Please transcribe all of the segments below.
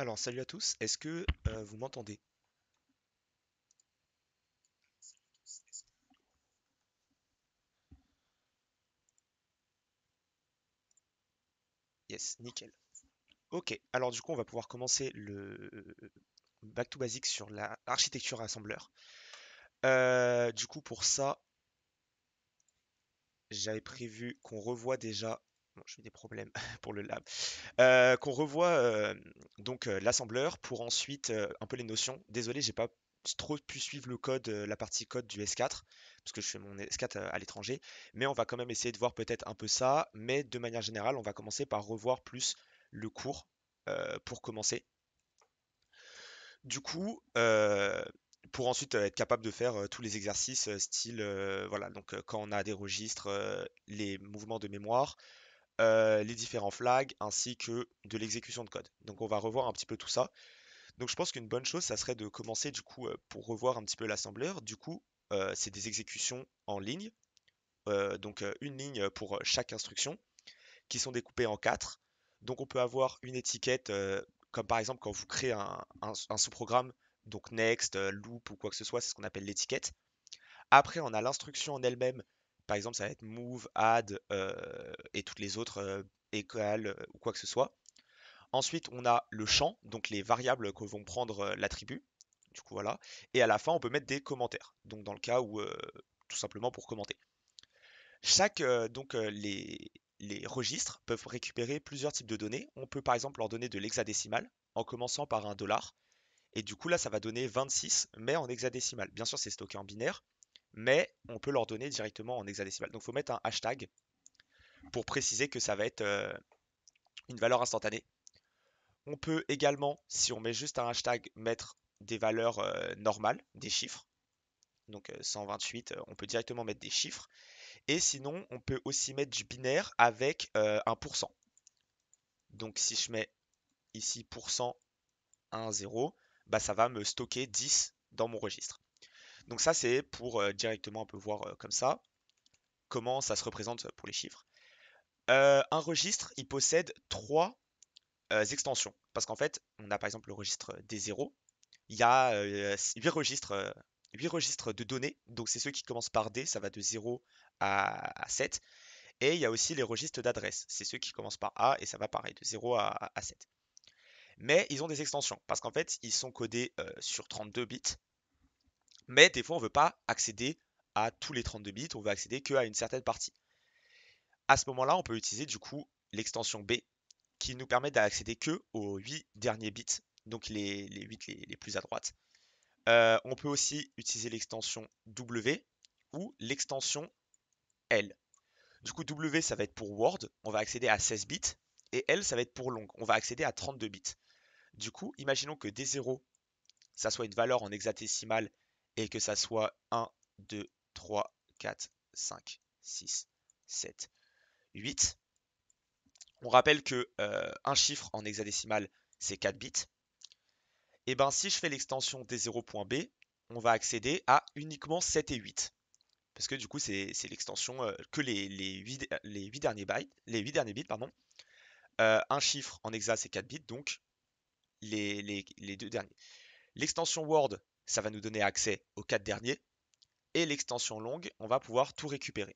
Alors, salut à tous, est-ce que euh, vous m'entendez Yes, nickel. Ok, alors du coup, on va pouvoir commencer le back to basics sur l'architecture assembleur. Euh, du coup, pour ça, j'avais prévu qu'on revoie déjà je fais des problèmes pour le lab. Euh, qu'on revoit euh, donc euh, l'assembleur pour ensuite un peu les notions. Désolé, j'ai pas trop pu suivre le code, la partie code du S4, parce que je fais mon S4 à, l'étranger, mais on va quand même essayer de voir peut-être un peu ça, mais de manière générale, on va commencer par revoir plus le cours pour commencer. Du coup, pour ensuite être capable de faire tous les exercices style, voilà, donc quand on a des registres, les mouvements de mémoire, euh, les différents flags ainsi que de l'exécution de code. Donc on va revoir un petit peu tout ça. Donc je pense qu'une bonne chose, ça serait de commencer du coup euh, pour revoir un petit peu l'assembleur. Du coup, euh, c'est des exécutions en ligne, donc une ligne pour chaque instruction, qui sont découpées en quatre. Donc on peut avoir une étiquette, comme par exemple quand vous créez un sous-programme, donc next, loop ou quoi que ce soit, c'est ce qu'on appelle l'étiquette. Après, on a l'instruction en elle-même par exemple, ça va être Move, Add euh, et toutes les autres euh, égales euh, ou quoi que ce soit. Ensuite, on a le champ, donc les variables que vont prendre l'attribut. Du coup, voilà. Et à la fin, on peut mettre des commentaires. Donc, dans le cas où, tout simplement pour commenter. Chaque, donc, les, les registres peuvent récupérer plusieurs types de données. On peut par exemple leur donner de l'hexadécimal en commençant par un dollar. Et du coup, là, ça va donner 26, mais en hexadécimal. Bien sûr, c'est stocké en binaire, mais on peut leur donner directement en hexadécimal. Donc il faut mettre un hashtag pour préciser que ça va être euh, une valeur instantanée. On peut également, si on met juste un hashtag, mettre des valeurs euh, normales, des chiffres. Donc 128, euh, on peut directement mettre des chiffres. Et sinon, on peut aussi mettre du binaire avec un pourcent. Donc si je mets ici pourcent 1, 0, bah, ça va me stocker 10 dans mon registre. Donc ça, c'est pour euh, directement, un peut voir euh, comme ça, comment ça se représente euh, pour les chiffres. un registre, il possède trois extensions. Parce qu'en fait, on a par exemple le registre des 0 Il y a huit registres 8 registres de données. Donc c'est ceux qui commencent par D, ça va de 0 à, 7. Et il y a aussi les registres d'adresse, C'est ceux qui commencent par A et ça va pareil, de 0 à, 7. Mais ils ont des extensions, parce qu'en fait, ils sont codés sur 32 bits. Mais des fois, on ne veut pas accéder à tous les 32 bits, on veut accéder qu'à une certaine partie. À ce moment-là, on peut utiliser du coup l'extension B qui nous permet d'accéder que aux 8 derniers bits, donc les, 8 les, plus à droite. Euh, on peut aussi utiliser l'extension W ou l'extension L. Du coup, W, ça va être pour Word, on va accéder à 16 bits, et L, ça va être pour long, on va accéder à 32 bits. Du coup, imaginons que D0, ça soit une valeur en hexadécimal et que ça soit 1, 2, 3, 4, 5, 6, 7, 8. On rappelle que euh, un chiffre en hexadécimal, c'est 4 bits. Et eh ben si je fais l'extension d 0.b, on va accéder à uniquement 7 et 8. Parce que du coup, c'est l'extension euh, que les, 8, derniers bytes, les 8 derniers bits. Pardon. Euh, un chiffre en hexa, c'est 4 bits, donc les deux derniers. L'extension Word, ça va nous donner accès aux quatre derniers. Et l'extension longue, on va pouvoir tout récupérer.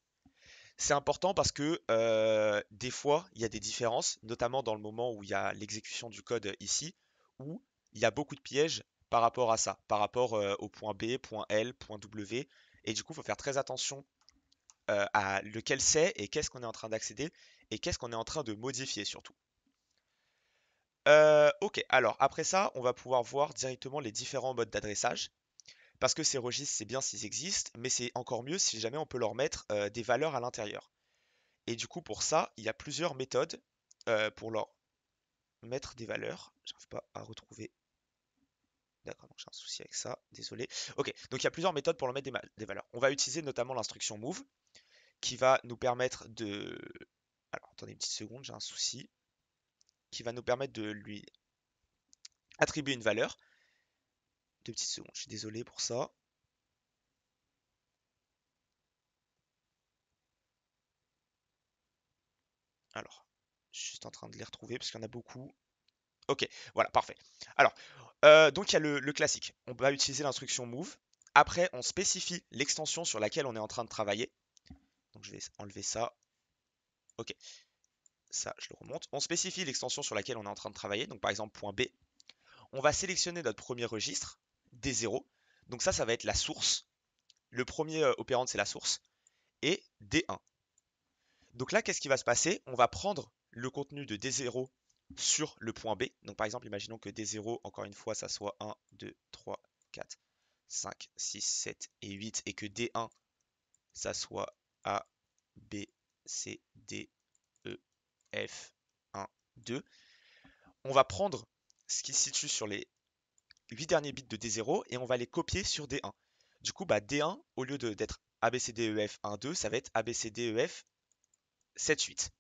C'est important parce que euh, des fois, il y a des différences, notamment dans le moment où il y a l'exécution du code ici, où il y a beaucoup de pièges par rapport à ça, par rapport euh, au point B, point L, point W. Et du coup, il faut faire très attention euh, à lequel c'est et qu'est-ce qu'on est en train d'accéder et qu'est-ce qu'on est en train de modifier surtout. Euh, ok, alors après ça, on va pouvoir voir directement les différents modes d'adressage. Parce que ces registres, c'est bien s'ils existent, mais c'est encore mieux si jamais on peut leur mettre euh, des valeurs à l'intérieur. Et du coup, pour ça, il y a plusieurs méthodes euh, pour leur mettre des valeurs. J'arrive pas à retrouver. D'accord, donc j'ai un souci avec ça, désolé. Ok, donc il y a plusieurs méthodes pour leur mettre des valeurs. On va utiliser notamment l'instruction move, qui va nous permettre de... Alors, attendez une petite seconde, j'ai un souci qui va nous permettre de lui attribuer une valeur. Deux petites secondes, je suis désolé pour ça. Alors, je suis juste en train de les retrouver parce qu'il y en a beaucoup. Ok, voilà, parfait. Alors, euh, donc il y a le, le classique. On va utiliser l'instruction move. Après, on spécifie l'extension sur laquelle on est en train de travailler. Donc je vais enlever ça. Ok ça je le remonte. On spécifie l'extension sur laquelle on est en train de travailler, donc par exemple point .b. On va sélectionner notre premier registre, D0. Donc ça, ça va être la source. Le premier euh, opérant, c'est la source. Et D1. Donc là, qu'est-ce qui va se passer On va prendre le contenu de D0 sur le point B. Donc par exemple, imaginons que D0, encore une fois, ça soit 1, 2, 3, 4, 5, 6, 7 et 8. Et que D1, ça soit A, B, C, D, F, 1, 2. On va prendre ce qui se situe sur les 8 derniers bits de D0 et on va les copier sur D1. Du coup, bah, D1, au lieu d'être ABCDEF e 1, 2, ça va être ABCDEF 7, 8.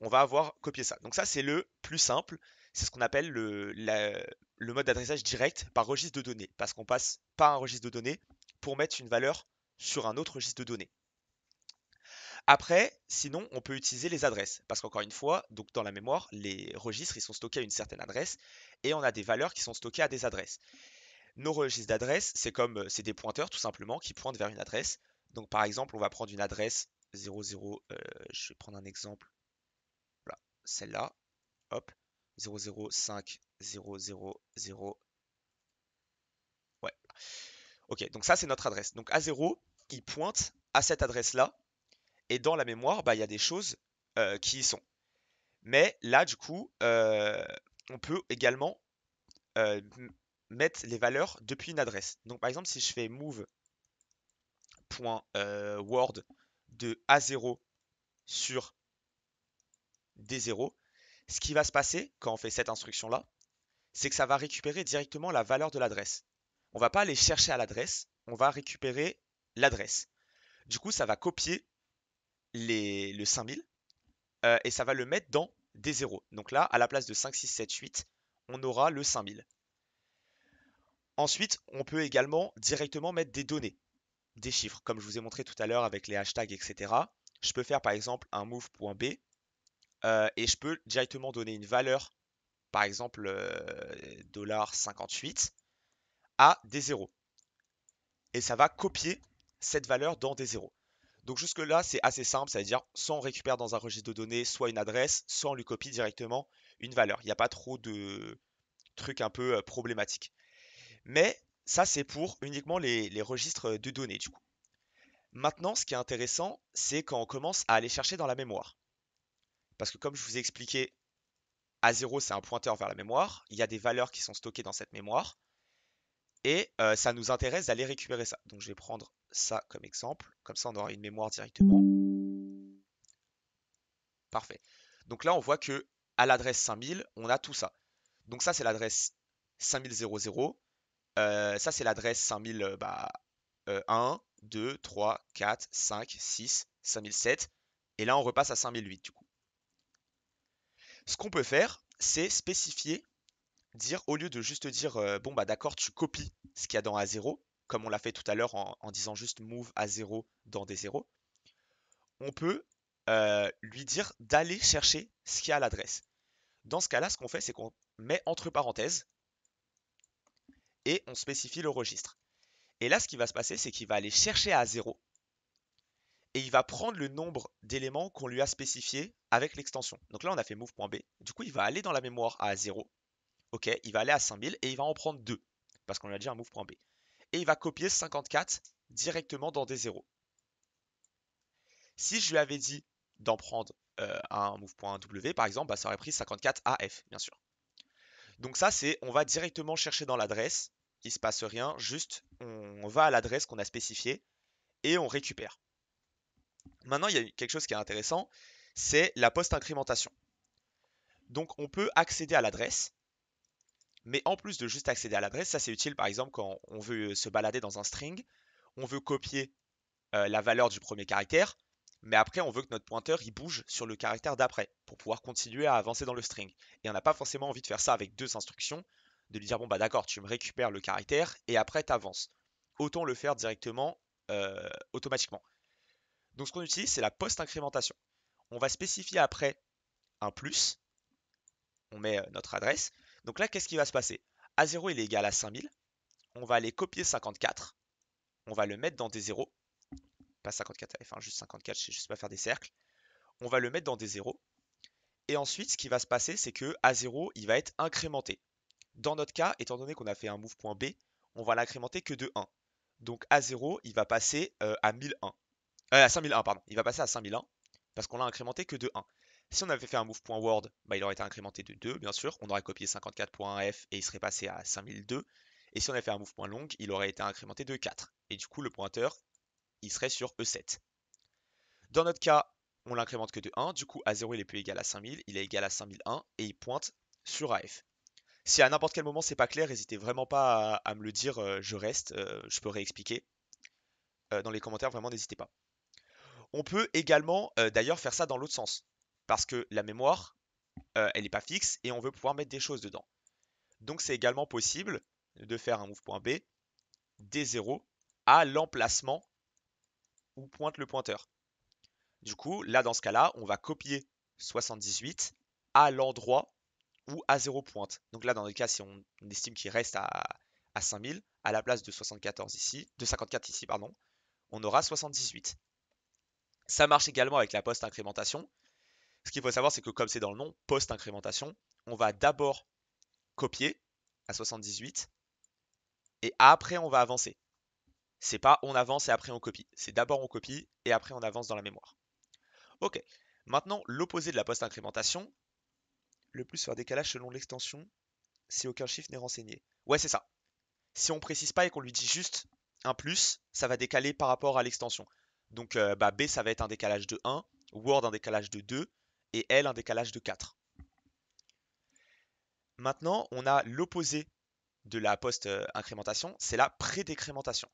On va avoir copié ça. Donc ça, c'est le plus simple. C'est ce qu'on appelle le, le mode d'adressage direct par registre de données. Parce qu'on passe par un registre de données pour mettre une valeur sur un autre registre de données. Après, sinon, on peut utiliser les adresses. Parce qu'encore une fois, donc dans la mémoire, les registres, ils sont stockés à une certaine adresse. Et on a des valeurs qui sont stockées à des adresses. Nos registres d'adresses, c'est comme euh, c'est des pointeurs tout simplement qui pointent vers une adresse. Donc par exemple, on va prendre une adresse 00, euh, je vais prendre un exemple, voilà, celle-là, hop, 005 Ouais. Ok, donc ça c'est notre adresse. Donc A0, il pointe à cette adresse-là et dans la mémoire, bah, il y a des choses euh, qui y sont. Mais là, du coup, euh, on peut également euh, mettre les valeurs depuis une adresse. Donc, par exemple, si je fais move.word de A0 sur D0, ce qui va se passer quand on fait cette instruction-là, c'est que ça va récupérer directement la valeur de l'adresse. On ne va pas aller chercher à l'adresse, on va récupérer l'adresse. Du coup, ça va copier le 5000 euh, et ça va le mettre dans des zéros. Donc là, à la place de 5, 6, 7, 8, on aura le 5000. Ensuite, on peut également directement mettre des données, des chiffres, comme je vous ai montré tout à l'heure avec les hashtags, etc. Je peux faire par exemple un move.b euh, et je peux directement donner une valeur, par exemple $58, euh, à des zéros. Et ça va copier cette valeur dans des zéros. Donc jusque-là, c'est assez simple, c'est-à-dire soit on récupère dans un registre de données, soit une adresse, soit on lui copie directement une valeur. Il n'y a pas trop de trucs un peu euh, problématiques. Mais ça, c'est pour uniquement les, registres de données, du coup. Maintenant, ce qui est intéressant, c'est quand on commence à aller chercher dans la mémoire. Parce que comme je vous ai expliqué, A0, c'est un pointeur vers la mémoire. Il y a des valeurs qui sont stockées dans cette mémoire. Et euh, ça nous intéresse d'aller récupérer ça. Donc je vais prendre ça comme exemple. Comme ça, on aura une mémoire directement. Parfait. Donc là, on voit que à l'adresse 5000, on a tout ça. Donc ça, c'est l'adresse 5000 euh, ça, c'est l'adresse 5000, 1, 2, 3, 4, 5, 6, 5007. Et là, on repasse à 5008 du coup. Ce qu'on peut faire, c'est spécifier dire, au lieu de juste dire, euh, bon, bah d'accord, tu copies ce qu'il y a dans A0, comme on l'a fait tout à l'heure en, disant juste move A0 dans D0 on peut euh, lui dire d'aller chercher ce qu'il y a à l'adresse. Dans ce cas-là, ce qu'on fait, c'est qu'on met entre parenthèses et on spécifie le registre. Et là, ce qui va se passer, c'est qu'il va aller chercher à 0 et il va prendre le nombre d'éléments qu'on lui a spécifié avec l'extension. Donc là, on a fait move.b. Du coup, il va aller dans la mémoire à 0 Ok, il va aller à 5000 et il va en prendre 2. Parce qu'on a dit un move.b Et il va copier 54 directement dans des zéros. Si je lui avais dit d'en prendre euh, un move.w par exemple, bah, ça aurait pris 54 AF, bien sûr. Donc ça, c'est on va directement chercher dans l'adresse. Il se passe rien, juste on va à l'adresse qu'on a spécifiée et on récupère. Maintenant, il y a quelque chose qui est intéressant, c'est la post-incrémentation. Donc on peut accéder à l'adresse mais en plus de juste accéder à l'adresse, ça c'est utile par exemple quand on veut euh, se balader dans un string, on veut copier euh, la valeur du premier caractère, mais après on veut que notre pointeur il bouge sur le caractère d'après pour pouvoir continuer à avancer dans le string. Et on n'a pas forcément envie de faire ça avec deux instructions, de lui dire bon bah d'accord tu me récupères le caractère et après t'avances. Autant le faire directement euh, automatiquement. Donc ce qu'on utilise c'est la post-incrémentation. On va spécifier après un plus, on met notre adresse, donc là, qu'est-ce qui va se passer A0, il est égal à 5000. On va aller copier 54. On va le mettre dans des zéros. Pas 54 enfin juste 54, je sais juste pas faire des cercles. On va le mettre dans des zéros. Et ensuite, ce qui va se passer, c'est que A0, il va être incrémenté. Dans notre cas, étant donné qu'on a fait un move.b point B, on va l'incrémenter que de 1. Donc A0, il va passer à 1001. Euh, à 5001, euh, pardon. Il va passer à 5001 parce qu'on l'a incrémenté que de 1. Si on avait fait un move.word, bah, il aurait été incrémenté de 2, bien sûr. On aurait copié 54.1f et il serait passé à 5002. Et si on avait fait un move.long, il aurait été incrémenté de 4. Et du coup, le pointeur, il serait sur E7. Dans notre cas, on l'incrémente que de 1. Du coup, A0, il est plus égal à 5000. Il est égal à 5001 et il pointe sur AF. Si à n'importe quel moment c'est pas clair, n'hésitez vraiment pas à, me le dire, euh, je reste, euh, je peux réexpliquer. Euh, dans les commentaires, vraiment n'hésitez pas. On peut également d'ailleurs faire ça dans l'autre sens parce que la mémoire, euh, elle n'est pas fixe et on veut pouvoir mettre des choses dedans. Donc c'est également possible de faire un move point B des 0 à l'emplacement où pointe le pointeur. Du coup, là dans ce cas-là, on va copier 78 à l'endroit où A0 pointe. Donc là dans le cas si on estime qu'il reste à, à 5000 à la place de 74 ici, de 54 ici pardon, on aura 78. Ça marche également avec la post-incrémentation. Ce qu'il faut savoir, c'est que comme c'est dans le nom, post-incrémentation, on va d'abord copier à 78 et après on va avancer. C'est pas on avance et après on copie. C'est d'abord on copie et après on avance dans la mémoire. Ok. Maintenant, l'opposé de la post-incrémentation, le plus faire décalage selon l'extension, si aucun chiffre n'est renseigné. Ouais, c'est ça. Si on précise pas et qu'on lui dit juste un plus, ça va décaler par rapport à l'extension. Donc euh, bah, B, ça va être un décalage de 1, Word un décalage de 2, et L un décalage de 4. Maintenant, on a l'opposé de la post-incrémentation, c'est la pré-décrémentation.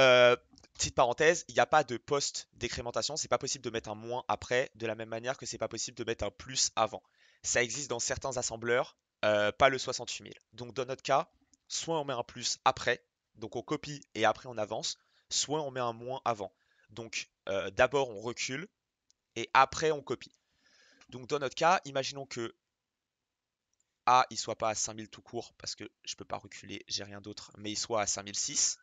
Euh, petite parenthèse, il n'y a pas de post-décrémentation, c'est pas possible de mettre un moins après, de la même manière que c'est pas possible de mettre un plus avant. Ça existe dans certains assembleurs, euh, pas le 68 Donc dans notre cas, soit on met un plus après, donc on copie et après on avance, soit on met un moins avant. Donc euh, d'abord on recule, et après on copie. Donc dans notre cas, imaginons que A il soit pas à 5000 tout court parce que je peux pas reculer, j'ai rien d'autre, mais il soit à 5006.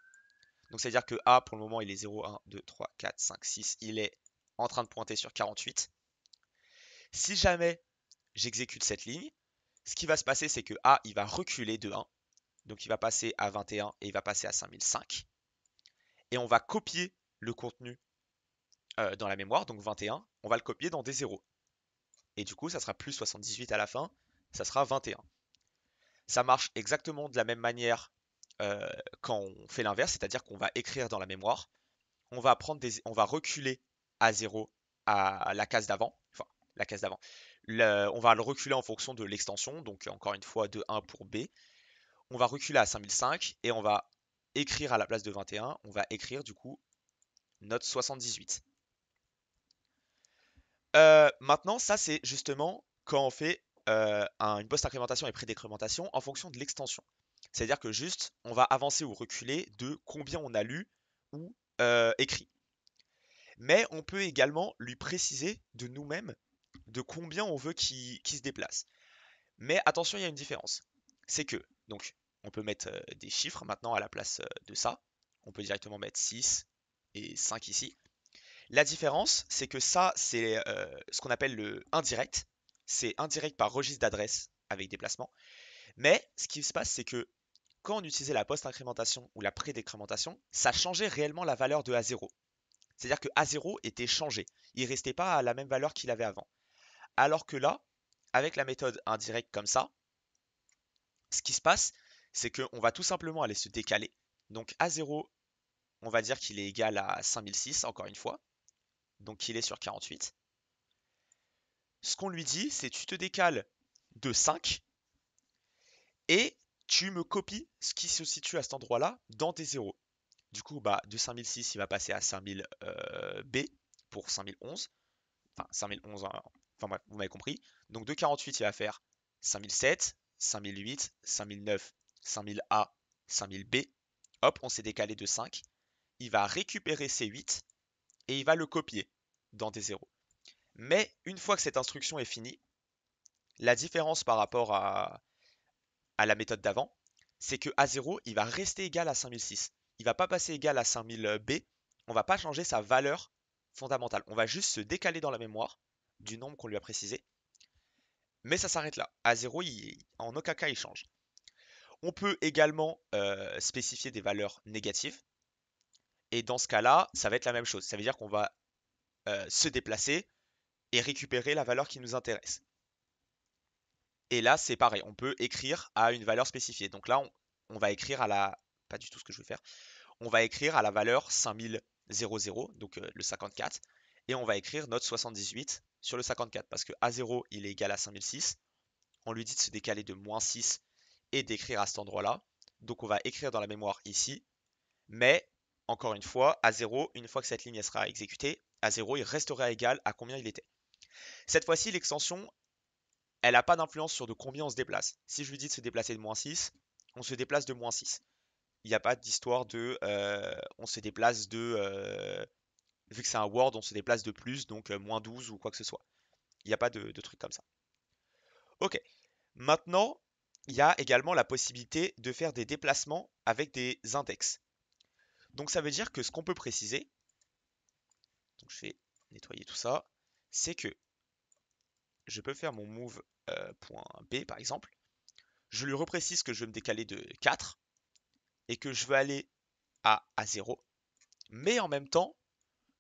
Donc c'est à dire que A pour le moment il est 0, 1, 2, 3, 4, 5, 6, il est en train de pointer sur 48. Si jamais j'exécute cette ligne, ce qui va se passer c'est que A il va reculer de 1. Donc il va passer à 21 et il va passer à 5005. Et on va copier le contenu euh, dans la mémoire, donc 21, on va le copier dans des zéros. Et du coup, ça sera plus 78 à la fin, ça sera 21. Ça marche exactement de la même manière euh, quand on fait l'inverse, c'est-à-dire qu'on va écrire dans la mémoire, on va, prendre on va reculer à 0 à la case d'avant, enfin la case d'avant. on va le reculer en fonction de l'extension, donc encore une fois de 1 pour B. On va reculer à 5005 et on va écrire à la place de 21, on va écrire du coup notre 78. Euh, maintenant, ça c'est justement quand on fait euh, une post-incrémentation et pré-décrémentation en fonction de l'extension. C'est-à-dire que juste, on va avancer ou reculer de combien on a lu ou euh, écrit. Mais on peut également lui préciser de nous-mêmes de combien on veut qu'il se déplace. Mais attention, il y a une différence. C'est que, donc, on peut mettre des chiffres maintenant à la place de ça. On peut directement mettre 6 et 5 ici. La différence, c'est que ça, c'est euh, ce qu'on appelle le indirect. C'est indirect par registre d'adresse avec déplacement. Mais ce qui se passe, c'est que quand on utilisait la post-incrémentation ou la pré-décrémentation, ça changeait réellement la valeur de A0. C'est-à-dire que A0 était changé. Il ne restait pas à la même valeur qu'il avait avant. Alors que là, avec la méthode indirecte comme ça, ce qui se passe, c'est qu'on va tout simplement aller se décaler. Donc A0, on va dire qu'il est égal à 5006, encore une fois donc il est sur 48. Ce qu'on lui dit, c'est tu te décales de 5 et tu me copies ce qui se situe à cet endroit-là dans tes zéros. Du coup, bah, de 5006, il va passer à 5000 euh, B pour 5011. Enfin, 5011, hein. enfin vous m'avez compris. Donc de 48, il va faire 5007, 5008, 5009, 5000A, 5000B. Hop, on s'est décalé de 5. Il va récupérer ses 8 et il va le copier dans des 0 Mais une fois que cette instruction est finie, la différence par rapport à, la méthode d'avant, c'est que A0, il va rester égal à 5006. Il ne va pas passer égal à 5000B. On ne va pas changer sa valeur fondamentale. On va juste se décaler dans la mémoire du nombre qu'on lui a précisé. Mais ça s'arrête là. A0, en aucun cas, il change. On peut également euh, spécifier des valeurs négatives. Et dans ce cas-là, ça va être la même chose. Ça veut dire qu'on va euh, se déplacer et récupérer la valeur qui nous intéresse. Et là, c'est pareil. On peut écrire à une valeur spécifiée. Donc là, on, va écrire à la... Pas du tout ce que je veux faire. On va écrire à la valeur 5000 donc euh, le 54, et on va écrire notre 78 sur le 54, parce que A0 il est égal à 5006, on lui dit de se décaler de moins 6 et d'écrire à cet endroit-là, donc on va écrire dans la mémoire ici, mais encore une fois, à 0, une fois que cette ligne sera exécutée, à 0, il restera égal à combien il était. Cette fois-ci, l'extension, elle n'a pas d'influence sur de combien on se déplace. Si je lui dis de se déplacer de moins 6, on se déplace de moins 6. Il n'y a pas d'histoire de euh, on se déplace de. Euh, vu que c'est un Word, on se déplace de plus, donc euh, moins 12 ou quoi que ce soit. Il n'y a pas de, de truc comme ça. Ok. Maintenant, il y a également la possibilité de faire des déplacements avec des index. Donc ça veut dire que ce qu'on peut préciser, donc je vais nettoyer tout ça, c'est que je peux faire mon move.b, euh, par exemple, je lui reprécise que je veux me décaler de 4 et que je veux aller à, à 0, mais en même temps,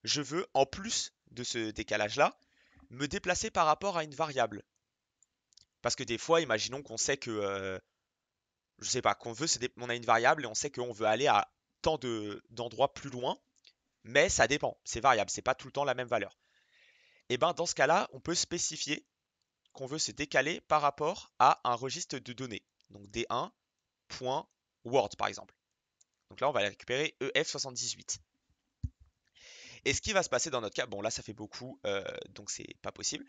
je veux en plus de ce décalage là, me déplacer par rapport à une variable. Parce que des fois, imaginons qu'on sait que, je euh, je sais pas, qu'on veut, on a une variable et on sait qu'on veut aller à d'endroits plus loin, mais ça dépend, c'est variable, c'est pas tout le temps la même valeur. Et eh ben dans ce cas-là, on peut spécifier qu'on veut se décaler par rapport à un registre de données, donc d1.word par exemple. Donc là, on va récupérer EF78. Et ce qui va se passer dans notre cas, bon là ça fait beaucoup, euh, donc c'est pas possible.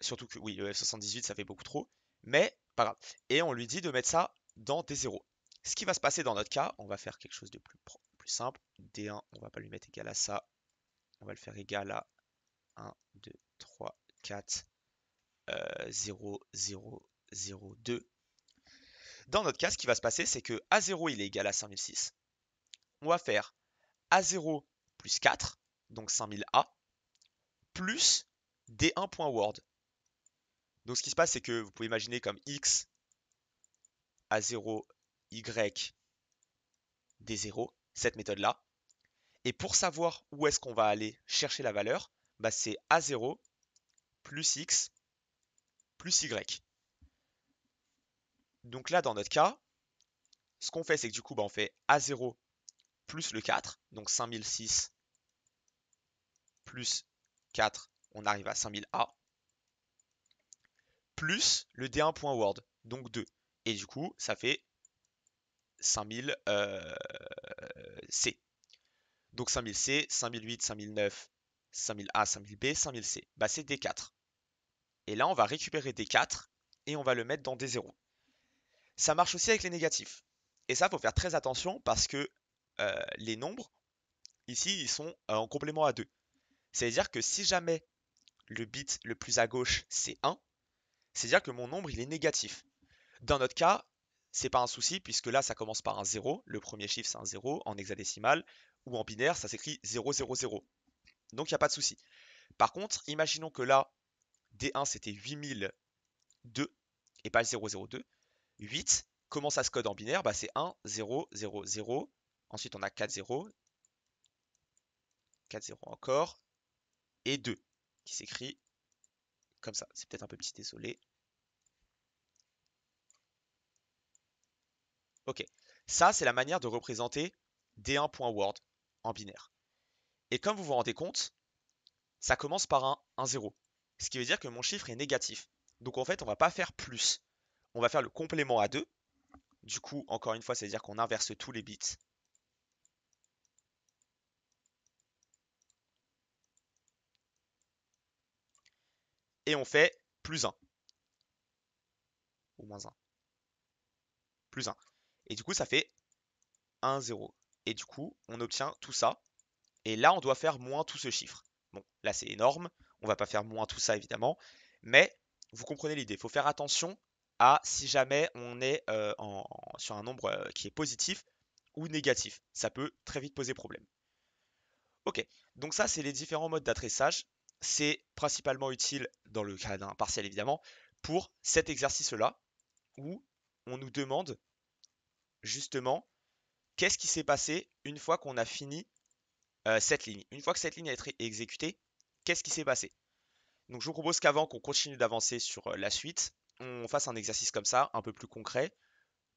Surtout que oui, EF78 ça fait beaucoup trop, mais pas grave. Et on lui dit de mettre ça dans D0. Ce qui va se passer dans notre cas, on va faire quelque chose de plus, simple. D1, on ne va pas lui mettre égal à ça. On va le faire égal à 1, 2, 3, 4, 0, 0, 0, 2. Dans notre cas, ce qui va se passer, c'est que A0, il est égal à 5006. On va faire A0 plus 4, donc 5000A, plus D1.word. Donc ce qui se passe, c'est que vous pouvez imaginer comme x A0 y, des 0 cette méthode-là. Et pour savoir où est-ce qu'on va aller chercher la valeur, bah c'est A0 plus X plus Y. Donc là, dans notre cas, ce qu'on fait, c'est que du coup, bah, on fait A0 plus le 4, donc 5006 plus 4, on arrive à 5000A, plus le D1.word, donc 2. Et du coup, ça fait 5000 euh, C. Donc 5000 C, 5008, 5009, 5000A, 5000B, 5000 C. Bah, c'est D4. Et là, on va récupérer D4 et on va le mettre dans D0. Ça marche aussi avec les négatifs. Et ça, il faut faire très attention parce que euh, les nombres, ici, ils sont euh, en complément à 2. C'est-à-dire que si jamais le bit le plus à gauche, c'est 1, c'est-à-dire que mon nombre, il est négatif. Dans notre cas, c'est pas un souci puisque là ça commence par un 0, le premier chiffre c'est un 0 en hexadécimal ou en binaire ça s'écrit 000. Donc il n'y a pas de souci. Par contre, imaginons que là D1 c'était 8002 et pas 002. 8, comment ça se code en binaire bah, C'est 1 0 0 0. Ensuite on a 4 0 4 0 encore et 2 qui s'écrit comme ça. C'est peut-être un peu petit, désolé. Ok, ça c'est la manière de représenter d1.word en binaire. Et comme vous vous rendez compte, ça commence par un, 1 0, ce qui veut dire que mon chiffre est négatif. Donc en fait, on va pas faire plus, on va faire le complément à 2. Du coup, encore une fois, cest à dire qu'on inverse tous les bits. Et on fait plus 1. Ou moins 1. Plus 1. Et du coup, ça fait 1, 0. Et du coup, on obtient tout ça. Et là, on doit faire moins tout ce chiffre. Bon, là, c'est énorme. On ne va pas faire moins tout ça, évidemment. Mais vous comprenez l'idée. Il faut faire attention à si jamais on est euh, sur un nombre euh, qui est positif ou négatif. Ça peut très vite poser problème. Ok, donc ça, c'est les différents modes d'adressage. C'est principalement utile, dans le cas d'un partiel évidemment, pour cet exercice-là, où on nous demande justement, qu'est-ce qui s'est passé une fois qu'on a fini euh, cette ligne Une fois que cette ligne a été exécutée, qu'est-ce qui s'est passé Donc je vous propose qu'avant qu'on continue d'avancer sur euh, la suite, on fasse un exercice comme ça, un peu plus concret,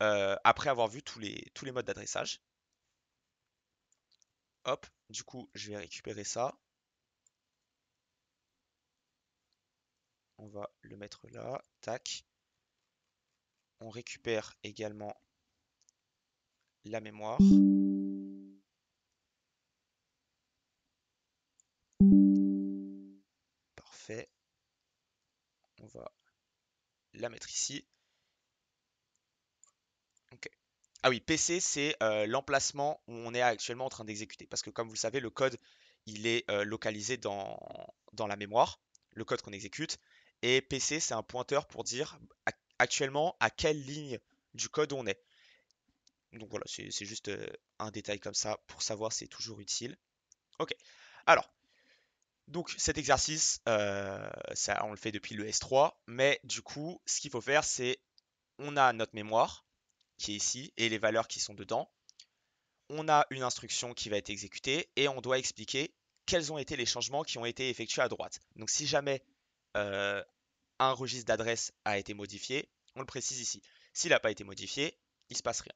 euh, après avoir vu tous les, tous les modes d'adressage. Hop, du coup, je vais récupérer ça. On va le mettre là, tac. On récupère également la mémoire, parfait, on va la mettre ici. Ah oui, PC, c'est euh, l'emplacement où on est actuellement en train d'exécuter. Parce que comme vous le savez, le code, il est euh, localisé dans, dans, la mémoire, le code qu'on exécute. Et PC, c'est un pointeur pour dire actuellement à quelle ligne du code on est. Donc voilà, c'est juste euh, un détail comme ça pour savoir, c'est toujours utile. Ok, alors, donc cet exercice, euh, ça, on le fait depuis le S3, mais du coup, ce qu'il faut faire, c'est on a notre mémoire qui est ici et les valeurs qui sont dedans. On a une instruction qui va être exécutée et on doit expliquer quels ont été les changements qui ont été effectués à droite. Donc si jamais euh, un registre d'adresse a été modifié, on le précise ici. S'il n'a pas été modifié, il se passe rien.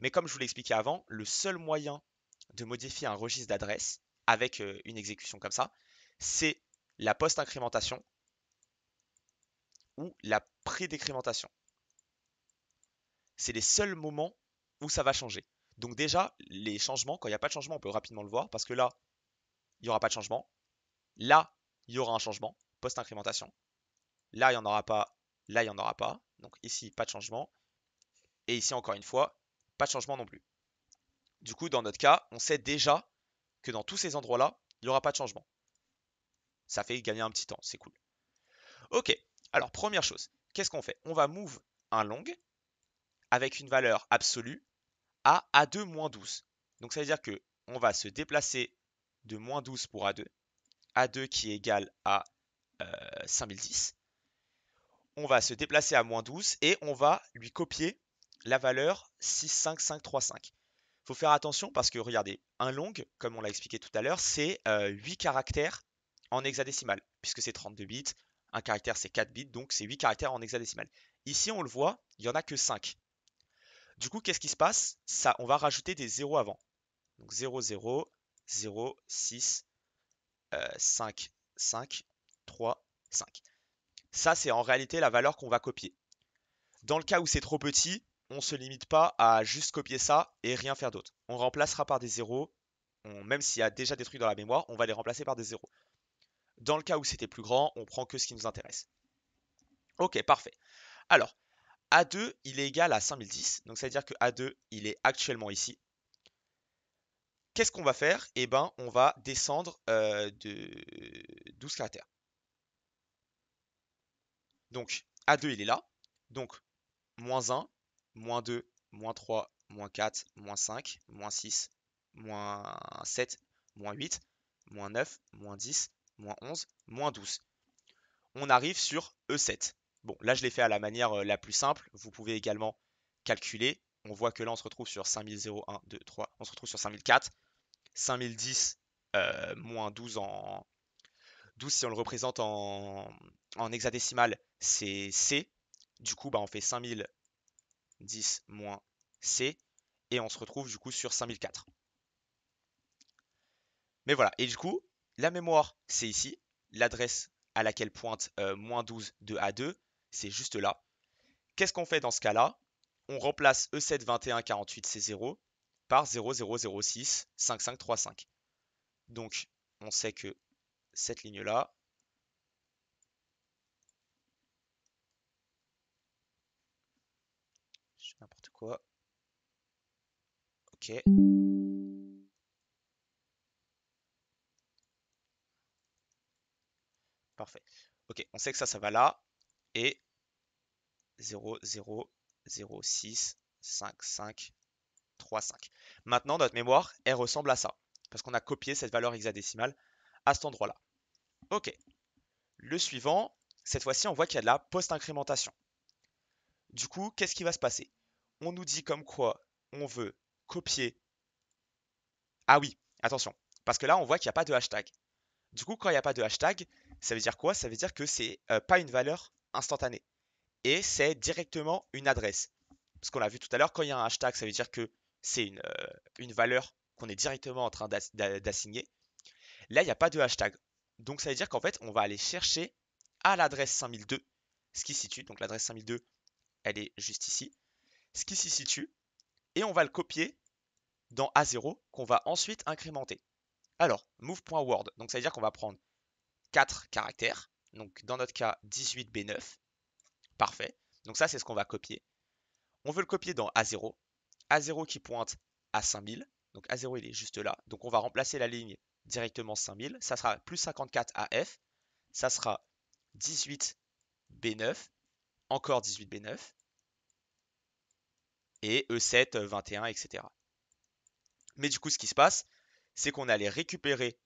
Mais comme je vous l'expliquais avant, le seul moyen de modifier un registre d'adresse avec euh, une exécution comme ça, c'est la post-incrémentation ou la pré-décrémentation. C'est les seuls moments où ça va changer. Donc déjà, les changements, quand il n'y a pas de changement, on peut rapidement le voir, parce que là, il n'y aura pas de changement. Là, il y aura un changement, post-incrémentation. Là, il n'y en aura pas. Là, il n'y en aura pas. Donc ici, pas de changement. Et ici, encore une fois, de changement non plus. Du coup, dans notre cas, on sait déjà que dans tous ces endroits-là, il n'y aura pas de changement. Ça fait gagner un petit temps, c'est cool. Ok, alors première chose, qu'est-ce qu'on fait On va move un long avec une valeur absolue à A2-12. Donc ça veut dire que on va se déplacer de moins 12 pour A2. A2 qui est égal à 5010. Euh, on va se déplacer à moins 12 et on va lui copier la valeur 6, 5, 3, 65535. Faut faire attention parce que regardez, un long, comme on l'a expliqué tout à l'heure, c'est 8 euh, caractères en hexadécimal, puisque c'est 32 bits, un caractère c'est 4 bits, donc c'est 8 caractères en hexadécimal. Ici, on le voit, il n'y en a que 5. Du coup, qu'est-ce qui se passe Ça, On va rajouter des 0 avant. Donc 0, 0, 0, 6, 5, 5, 3, 5. Ça, c'est en réalité la valeur qu'on va copier. Dans le cas où c'est trop petit, on ne se limite pas à juste copier ça et rien faire d'autre. On remplacera par des zéros, même s'il y a déjà des trucs dans la mémoire, on va les remplacer par des zéros. Dans le cas où c'était plus grand, on prend que ce qui nous intéresse. Ok, parfait. Alors, A2, il est égal à 5010, donc ça veut dire que A2, il est actuellement ici. Qu'est-ce qu'on va faire Eh ben, on va descendre euh, de 12 caractères. Donc, A2, il est là. Donc, moins 1, moins 2, moins 3, moins 4, moins 5, moins 6, moins 7, moins 8, moins 9, moins 10, moins 11, moins 12. On arrive sur E7. Bon, là je l'ai fait à la manière euh, la plus simple. Vous pouvez également calculer. On voit que là on se retrouve sur 5000, 1, 2, 3, on se retrouve sur 5004. 5010 euh, moins 12 en... 12 si on le représente en, hexadécimal, c'est C. Du coup, bah, on fait 5000 10 C, et on se retrouve du coup sur 5004. Mais voilà, et du coup, la mémoire, c'est ici, l'adresse à laquelle pointe euh, moins 12 de A2, c'est juste là. Qu'est-ce qu'on fait dans ce cas-là On remplace E7 21 48 C0 par 0006 5535. Donc, on sait que cette ligne-là, N'importe quoi. Ok. Parfait. Ok, on sait que ça, ça va là. Et 0, 0, 0, 6, 5, 5, 3, 5. Maintenant, notre mémoire, elle ressemble à ça. Parce qu'on a copié cette valeur hexadécimale à cet endroit-là. Ok. Le suivant, cette fois-ci, on voit qu'il y a de la post-incrémentation. Du coup, qu'est-ce qui va se passer on nous dit comme quoi on veut copier. Ah oui, attention, parce que là, on voit qu'il n'y a pas de hashtag. Du coup, quand il n'y a pas de hashtag, ça veut dire quoi Ça veut dire que c'est n'est euh, pas une valeur instantanée. Et c'est directement une adresse. Parce qu'on l'a vu tout à l'heure, quand il y a un hashtag, ça veut dire que c'est une, euh, une valeur qu'on est directement en train d'assigner. Là, il n'y a pas de hashtag. Donc ça veut dire qu'en fait, on va aller chercher à l'adresse 5002, ce qui situe. Donc l'adresse 5002, elle est juste ici ce qui s'y situe, et on va le copier dans A0 qu'on va ensuite incrémenter. Alors, move.word, donc ça veut dire qu'on va prendre 4 caractères, donc dans notre cas 18B9, parfait, donc ça c'est ce qu'on va copier. On veut le copier dans A0, A0 qui pointe à 5000, donc A0 il est juste là, donc on va remplacer la ligne directement 5000, ça sera plus 54 AF, ça sera 18B9, encore 18B9, et E7, 21, etc. Mais du coup, ce qui se passe, c'est qu'on allait récupérer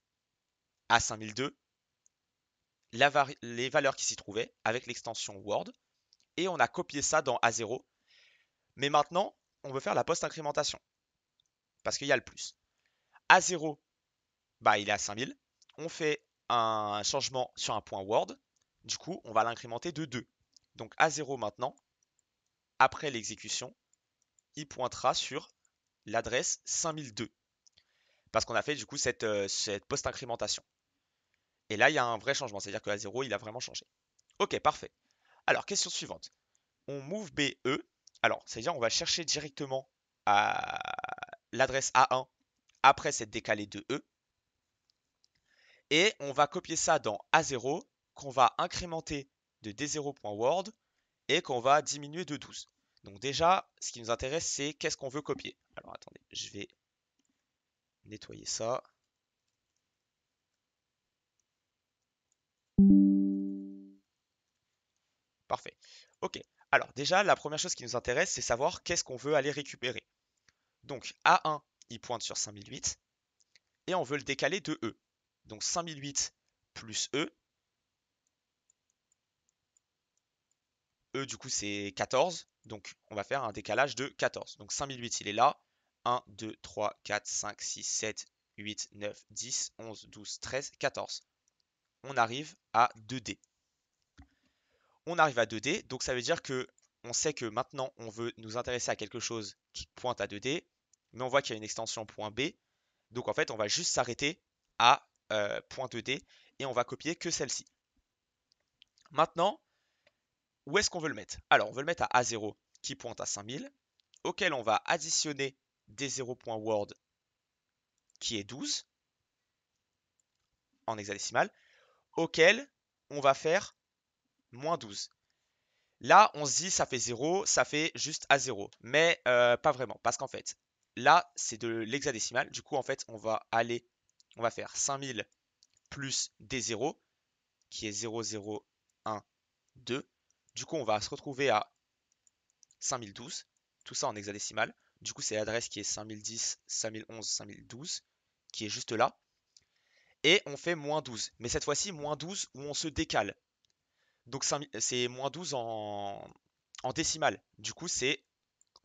à 5002 les valeurs qui s'y trouvaient avec l'extension Word, et on a copié ça dans A0. Mais maintenant, on veut faire la post-incrémentation, parce qu'il y a le plus. A0, bah, il est à 5000. On fait un changement sur un point Word. Du coup, on va l'incrémenter de 2. Donc A0 maintenant, après l'exécution, il pointera sur l'adresse 5002. Parce qu'on a fait du coup cette, euh, cette post-incrémentation. Et là, il y a un vrai changement, c'est-à-dire que à 0, il a vraiment changé. Ok, parfait. Alors, question suivante. On move BE. Alors, c'est-à-dire on va chercher directement à l'adresse A1 après cette décalée de E. Et on va copier ça dans A0 qu'on va incrémenter de D0.word et qu'on va diminuer de 12. Donc déjà, ce qui nous intéresse, c'est qu'est-ce qu'on veut copier. Alors attendez, je vais nettoyer ça. Parfait. Ok. Alors déjà, la première chose qui nous intéresse, c'est savoir qu'est-ce qu'on veut aller récupérer. Donc A1, il pointe sur 5008, et on veut le décaler de E. Donc 5008 plus E, E du coup c'est 14. Donc on va faire un décalage de 14. Donc 5008 il est là. 1, 2, 3, 4, 5, 6, 7, 8, 9, 10, 11, 12, 13, 14. On arrive à 2D. On arrive à 2D, donc ça veut dire que on sait que maintenant on veut nous intéresser à quelque chose qui pointe à 2D, mais on voit qu'il y a une extension point .b. Donc en fait, on va juste s'arrêter à euh, point .2D et on va copier que celle-ci. Maintenant, où est-ce qu'on veut le mettre Alors, on veut le mettre à A0 qui pointe à 5000, auquel on va additionner des 0.word qui est 12 en hexadécimal, auquel on va faire moins 12. Là, on se dit ça fait 0, ça fait juste a 0. Mais euh, pas vraiment, parce qu'en fait, là, c'est de l'hexadécimal. Du coup, en fait, on va aller, on va faire 5000 plus d 0, qui est 0012. Du coup, on va se retrouver à 5012, tout ça en hexadécimal. Du coup, c'est l'adresse qui est 5010, 5011, 5012, qui est juste là. Et on fait moins 12. Mais cette fois-ci, moins 12 où on se décale. Donc c'est moins 12 en, décimal. Du coup, c'est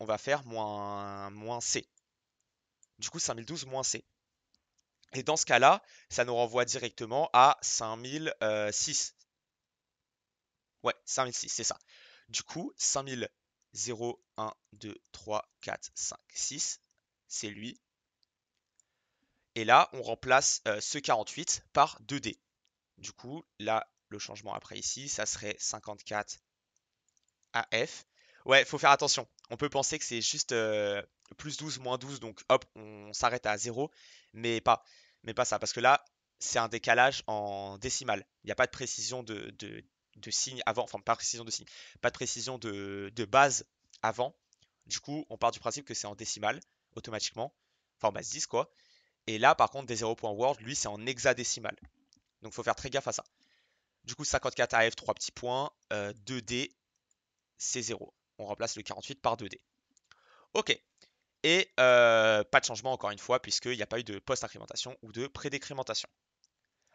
on va faire moins C. Du coup, 5012 moins C. Et dans ce cas-là, ça nous renvoie directement à 5006. Ouais, 5006, c'est ça. Du coup, 5000, 0, 1, 2, 3, 4, 5, 6, c'est lui. Et là, on remplace euh, ce 48 par 2D. Du coup, là, le changement après ici, ça serait 54 AF. Ouais, faut faire attention. On peut penser que c'est juste euh, plus 12, moins 12, donc hop, on s'arrête à 0, mais pas, mais pas ça, parce que là, c'est un décalage en décimal. Il n'y a pas de précision de, de, de signe avant, enfin pas de précision de signe, pas de précision de, base avant. Du coup, on part du principe que c'est en décimal automatiquement, enfin en base 10 quoi. Et là, par contre, des 0.word, lui, c'est en hexadécimal. Donc, faut faire très gaffe à ça. Du coup, 54 AF, 3 petits points. 2D, euh, c'est 0. On remplace le 48 par 2D. Ok. Et euh, pas de changement, encore une fois, puisqu'il n'y a pas eu de post-incrémentation ou de pré-décrémentation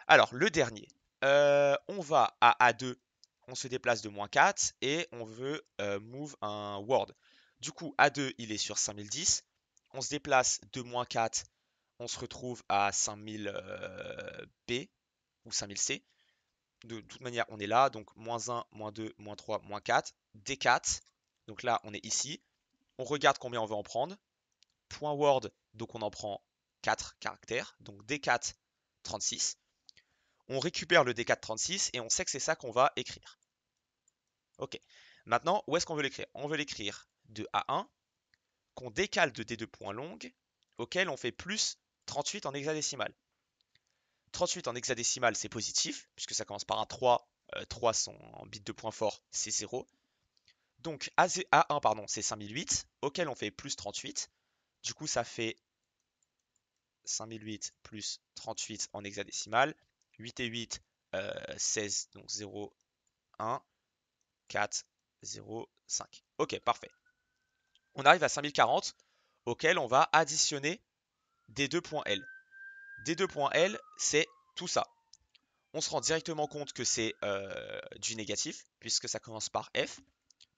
Alors, le dernier. Euh, on va à A2 on se déplace de moins 4 et on veut euh, move un word. Du coup, a 2, il est sur 5010. On se déplace de moins 4, on se retrouve à 5000 B euh, ou 5000 C. De, de toute manière, on est là, donc moins 1, moins 2, moins 3, moins 4, D4. Donc là, on est ici. On regarde combien on veut en prendre. Point word, donc on en prend 4 caractères. Donc D4, 36 on récupère le D436 et on sait que c'est ça qu'on va écrire. Ok. Maintenant, où est-ce qu'on veut l'écrire On veut l'écrire de A1, qu'on décale de D2 points longs auquel on fait plus 38 en hexadécimal. 38 en hexadécimal, c'est positif, puisque ça commence par un 3. 3 euh, en bits de point fort, c'est 0. Donc A1, pardon, c'est 5008, auquel on fait plus 38. Du coup, ça fait 5008 plus 38 en hexadécimal, 8 et 8, 16, euh, donc 0, 1, 4, 0, 5. Ok, parfait. On arrive à 5040, auquel on va additionner des deux points L. Des deux points L, c'est tout ça. On se rend directement compte que c'est euh, du négatif, puisque ça commence par F.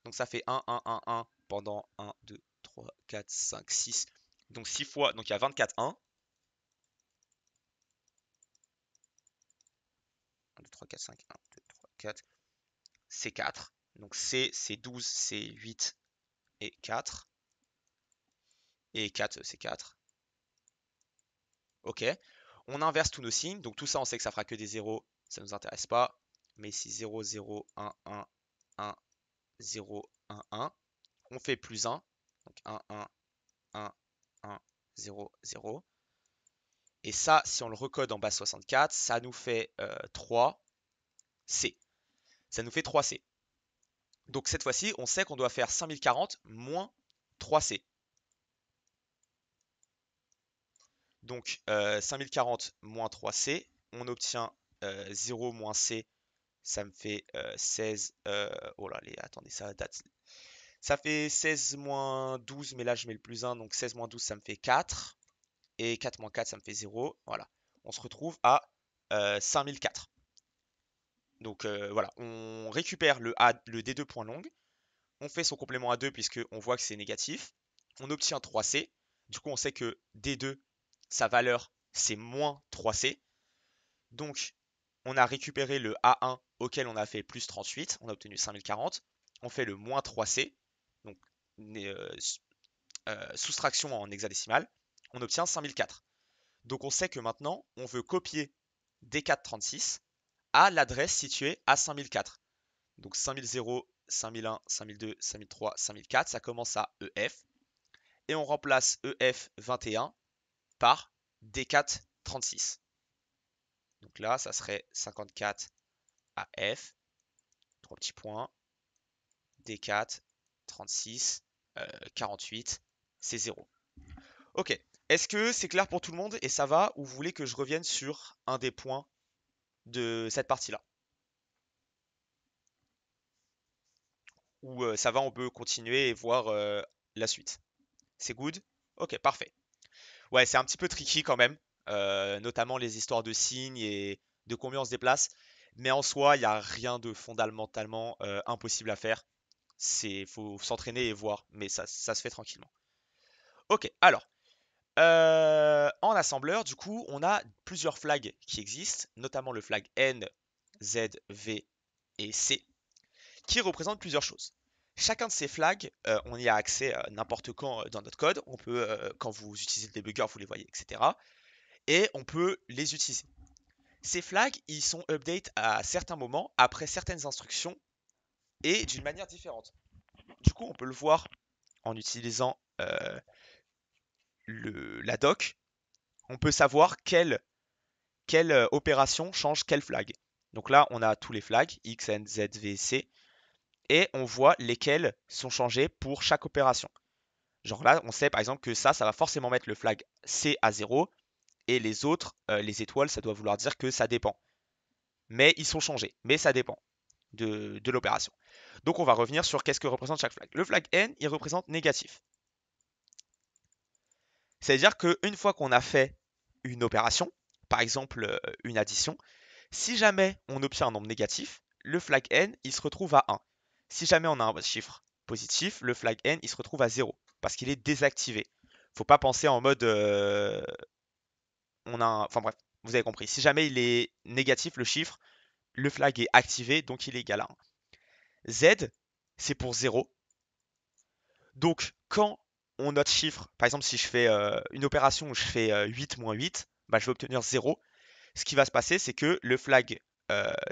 Donc ça fait 1, 1, 1, 1 pendant 1, 2, 3, 4, 5, 6. Donc 6 fois, donc il y a 24, 1. 1, 2, 3, 4, 5, 1, 2, 3, 4, c'est 4 Donc C, 12 c'est 8 et 4. Et 4, euh, C4. Ok. On inverse tous nos signes. Donc tout ça, on sait que ça fera que des 0. Ça ne nous intéresse pas. Mais si 0, 0, 1, 1, 1, 0, 1, 1, on fait plus 1. Donc 1, 1, 1, 1, 0, 0. Et ça, si on le recode en base 64, ça nous fait 3C. Euh, ça nous fait 3C. Donc cette fois-ci, on sait qu'on doit faire 5040 moins 3C. Donc 5040 euh, moins 3C, on obtient 0 euh, moins C, ça me fait 16. oh là, là, attendez, ça date. Ça fait 16 moins 12, mais là je mets le plus 1, donc 16 moins 12, ça me fait 4 et 4 moins 4, ça me fait 0. Voilà. On se retrouve à euh, 5004. Donc euh, voilà, on récupère le, le D2 point long. On fait son complément à 2 puisqu'on voit que c'est négatif. On obtient 3C. Du coup, on sait que D2, sa valeur, c'est moins 3C. Donc, on a récupéré le A1 auquel on a fait plus 38. On a obtenu 5040. On fait le moins 3C. Donc, euh, euh, soustraction en hexadécimal on obtient 5004. Donc on sait que maintenant, on veut copier D436 à l'adresse située à 5004. Donc 5000, 5001, 5002, 5003, 5004, ça commence à EF. Et on remplace EF21 par D436. Donc là, ça serait 54 AF. Trois petits points. D4, 36, 48, c'est 0. Ok. Est-ce que c'est clair pour tout le monde et ça va ou vous voulez que je revienne sur un des points de cette partie-là Ou euh, ça va, on peut continuer et voir euh, la suite. C'est good Ok, parfait. Ouais, c'est un petit peu tricky quand même, euh, notamment les histoires de signes et de combien on se déplace. Mais en soi, il n'y a rien de fondamentalement impossible à faire. C'est faut s'entraîner et voir, mais ça, ça se fait tranquillement. Ok, alors, euh, en assembleur, du coup, on a plusieurs flags qui existent, notamment le flag N, Z, V et C, qui représentent plusieurs choses. Chacun de ces flags, euh, on y a accès n'importe quand euh, dans notre code. On peut, quand vous utilisez le debugger, vous les voyez, etc. Et on peut les utiliser. Ces flags, ils sont update à certains moments, après certaines instructions, et d'une manière différente. Du coup, on peut le voir en utilisant la doc, on peut savoir quelle, quelle euh, opération change quel flag. Donc là, on a tous les flags, X, N, Z, V, C, et on voit lesquels sont changés pour chaque opération. Genre là, on sait par exemple que ça, ça va forcément mettre le flag C à 0, et les autres, euh, les étoiles, ça doit vouloir dire que ça dépend. Mais ils sont changés, mais ça dépend de, de l'opération. Donc on va revenir sur qu'est-ce que représente chaque flag. Le flag N, il représente négatif. C'est-à-dire qu'une fois qu'on a fait une opération, par exemple euh, une addition, si jamais on obtient un nombre négatif, le flag n, il se retrouve à 1. Si jamais on a un chiffre positif, le flag n, il se retrouve à 0, parce qu'il est désactivé. Faut pas penser en mode... Euh, on a Enfin bref, vous avez compris. Si jamais il est négatif, le chiffre, le flag est activé, donc il est égal à 1. Z, c'est pour 0. Donc, quand notre chiffre. Par exemple, si je fais euh, une opération où je fais 8 euh, moins 8, bah, je vais obtenir 0. Ce qui va se passer, c'est que le flag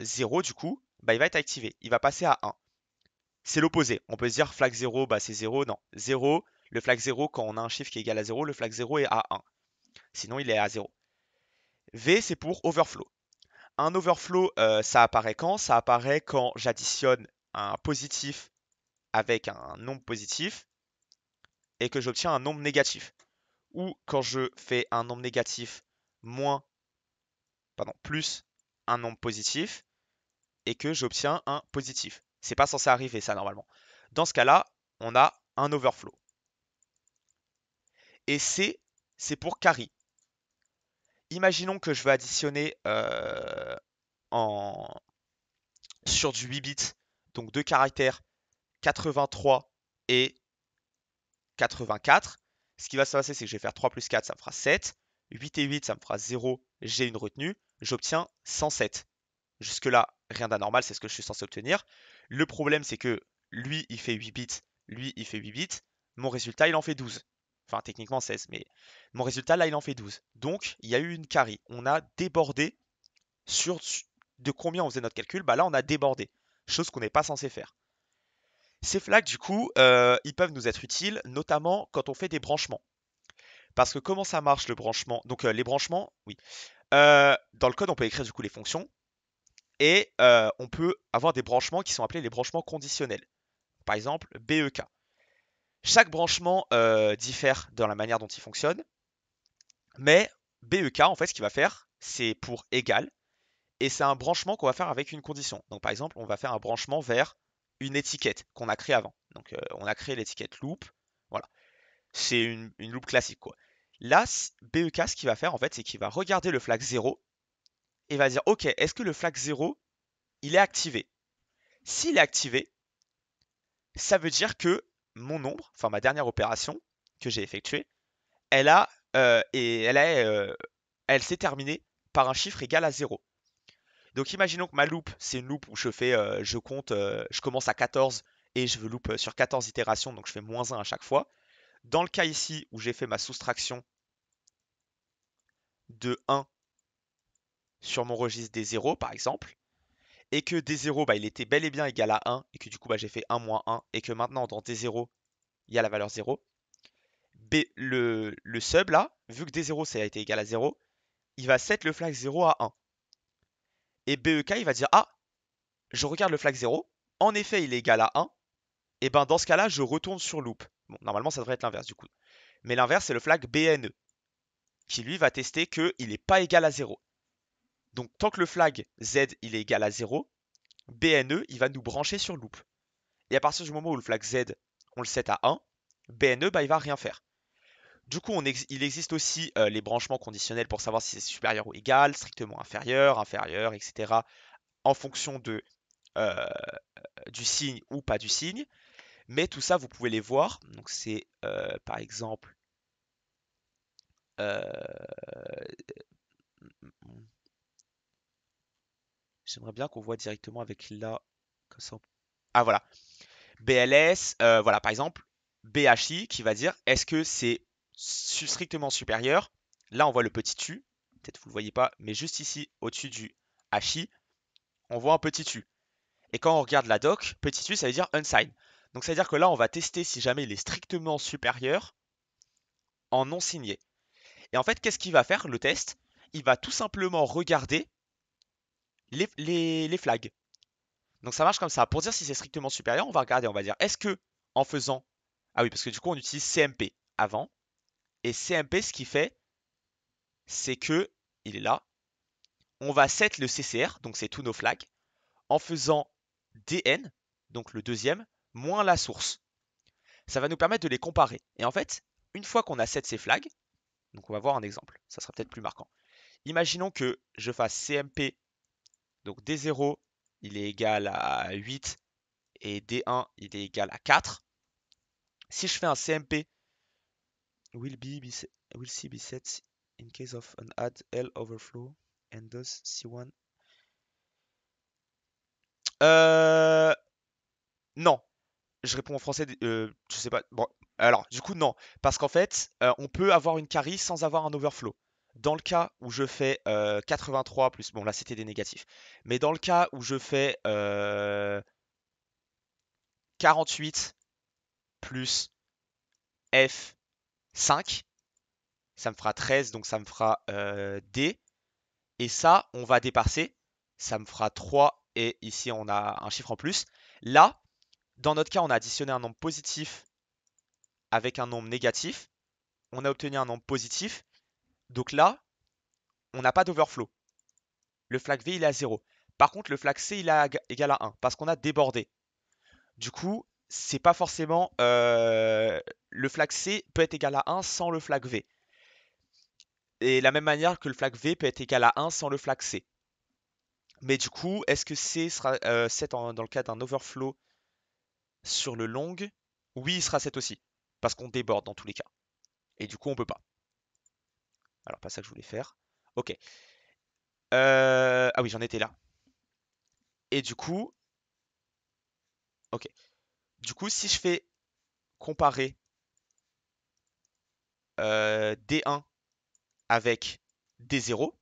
0, euh, du coup, bah, il va être activé. Il va passer à 1. C'est l'opposé. On peut se dire flag 0, bah, c'est 0. Non, 0, le flag 0, quand on a un chiffre qui est égal à 0, le flag 0 est à 1. Sinon, il est à 0. V, c'est pour overflow. Un overflow, ça apparaît quand Ça apparaît quand j'additionne un positif avec un nombre positif et que j'obtiens un nombre négatif. Ou quand je fais un nombre négatif moins, pardon, plus un nombre positif et que j'obtiens un positif. C'est pas censé arriver ça normalement. Dans ce cas-là, on a un overflow. Et C, c'est pour carry. Imaginons que je veux additionner euh, en... sur du 8 bits, donc deux caractères, 83 et 84. Ce qui va se passer, c'est que je vais faire 3 plus 4, ça me fera 7. 8 et 8, ça me fera 0. J'ai une retenue. J'obtiens 107. Jusque-là, rien d'anormal, c'est ce que je suis censé obtenir. Le problème, c'est que lui, il fait 8 bits, lui, il fait 8 bits. Mon résultat, il en fait 12. Enfin, techniquement 16, mais mon résultat, là, il en fait 12. Donc, il y a eu une carie. On a débordé sur de combien on faisait notre calcul. Bah là, on a débordé. Chose qu'on n'est pas censé faire. Ces flags, du coup, euh, ils peuvent nous être utiles, notamment quand on fait des branchements. Parce que comment ça marche le branchement Donc euh, les branchements, oui. Euh, dans le code, on peut écrire du coup les fonctions et on peut avoir des branchements qui sont appelés les branchements conditionnels. Par exemple, BEK. Chaque branchement diffère dans la manière dont il fonctionne, mais BEK, en fait, ce qu'il va faire, c'est pour égal et c'est un branchement qu'on va faire avec une condition. Donc par exemple, on va faire un branchement vers une étiquette qu'on a créée avant. Donc euh, on a créé l'étiquette loop. Voilà. C'est une, loop classique quoi. Là, BEK, ce qu'il va faire en fait, c'est qu'il va regarder le flag 0 et va dire ok, est-ce que le flag 0 il est activé S'il est activé, ça veut dire que mon nombre, enfin ma dernière opération que j'ai effectuée, elle a euh, et elle euh, elle s'est terminée par un chiffre égal à 0. Donc imaginons que ma loop, c'est une loupe où je fais, euh, je compte, euh, je commence à 14 et je veux loupe euh, sur 14 itérations, donc je fais moins 1 à chaque fois. Dans le cas ici où j'ai fait ma soustraction de 1 sur mon registre des 0 par exemple, et que D0 bah, il était bel et bien égal à 1, et que du coup bah, j'ai fait 1 moins 1, et que maintenant dans D0 il y a la valeur 0, le, le, sub là, vu que D0 ça a été égal à 0, il va set le flag 0 à 1. Et BEK, il va dire Ah, je regarde le flag 0. En effet, il est égal à 1. Et ben dans ce cas-là, je retourne sur loop. Bon, normalement, ça devrait être l'inverse du coup. Mais l'inverse, c'est le flag BNE qui lui va tester qu'il n'est pas égal à 0. Donc tant que le flag Z il est égal à 0, BNE il va nous brancher sur loop. Et à partir du moment où le flag Z on le set à 1, BNE bah, il va rien faire. Du coup, il existe aussi euh, les branchements conditionnels pour savoir si c'est supérieur ou égal, strictement inférieur, inférieur, etc. en fonction euh, du signe ou pas du signe. Mais tout ça, vous pouvez les voir. Donc c'est euh, par exemple... J'aimerais bien qu'on voit directement avec la... Comme Ah voilà. BLS, voilà par exemple, BHI qui va dire est-ce que c'est strictement supérieur. Là, on voit le petit U. Peut-être vous ne le voyez pas, mais juste ici, au-dessus du HI, on voit un petit U. Et quand on regarde la doc, petit U, ça veut dire unsigned. Donc, ça veut dire que là, on va tester si jamais il est strictement supérieur en non signé. Et en fait, qu'est-ce qu'il va faire, le test Il va tout simplement regarder les, les flags. Donc, ça marche comme ça. Pour dire si c'est strictement supérieur, on va regarder, on va dire, est-ce que en faisant... Ah oui, parce que du coup, on utilise CMP avant. Et CMP, ce qu'il fait, c'est que, il est là, on va set le CCR, donc c'est tous nos flags, en faisant DN, donc le deuxième, moins la source. Ça va nous permettre de les comparer. Et en fait, une fois qu'on a set ces flags, donc on va voir un exemple, ça sera peut-être plus marquant. Imaginons que je fasse CMP, donc D0, il est égal à 8, et D1, il est égal à 4. Si je fais un CMP will C be set in case of an add L overflow and thus C1 euh, Non. Je réponds en français. Euh, je sais pas. Bon. Alors, du coup, non. Parce qu'en fait, euh, on peut avoir une carie sans avoir un overflow. Dans le cas où je fais 83 plus. Bon, là, c'était des négatifs. Mais dans le cas où je fais 48 plus F 5. Ça me fera 13, donc ça me fera euh, D. Et ça, on va dépasser. Ça me fera 3 et ici on a un chiffre en plus. Là, dans notre cas, on a additionné un nombre positif avec un nombre négatif. On a obtenu un nombre positif. Donc là, on n'a pas d'overflow. Le flag V, il est à 0. Par contre, le flag C, il est égal à 1 parce qu'on a débordé. Du coup, c'est pas forcément euh, le flag C peut être égal à 1 sans le flag V. Et la même manière que le flag V peut être égal à 1 sans le flag C. Mais du coup, est-ce que C sera 7 euh, dans le cas d'un overflow sur le long Oui, il sera 7 aussi. Parce qu'on déborde dans tous les cas. Et du coup, on peut pas. Alors, pas ça que je voulais faire. Ok. Euh, ah oui, j'en étais là. Et du coup... Ok. Du coup, si je fais comparer euh, D1 avec D0,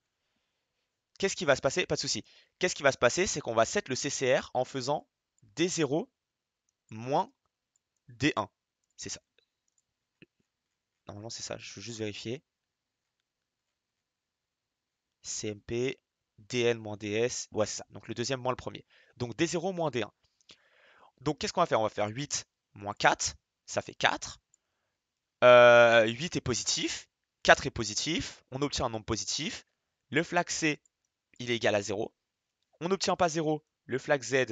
qu'est-ce qui va se passer Pas de souci. Qu'est-ce qui va se passer C'est qu'on va set le CCR en faisant D0 moins D1. C'est ça. Normalement, c'est ça. Je veux juste vérifier. CMP, DN moins DS. Ouais, c'est ça. Donc le deuxième moins le premier. Donc D0 moins D1. Donc qu'est-ce qu'on va faire On va faire 8 moins 4, ça fait 4. 8 euh, est positif, 4 est positif, on obtient un nombre positif. Le flag C, il est égal à 0. On n'obtient pas 0, le flag Z,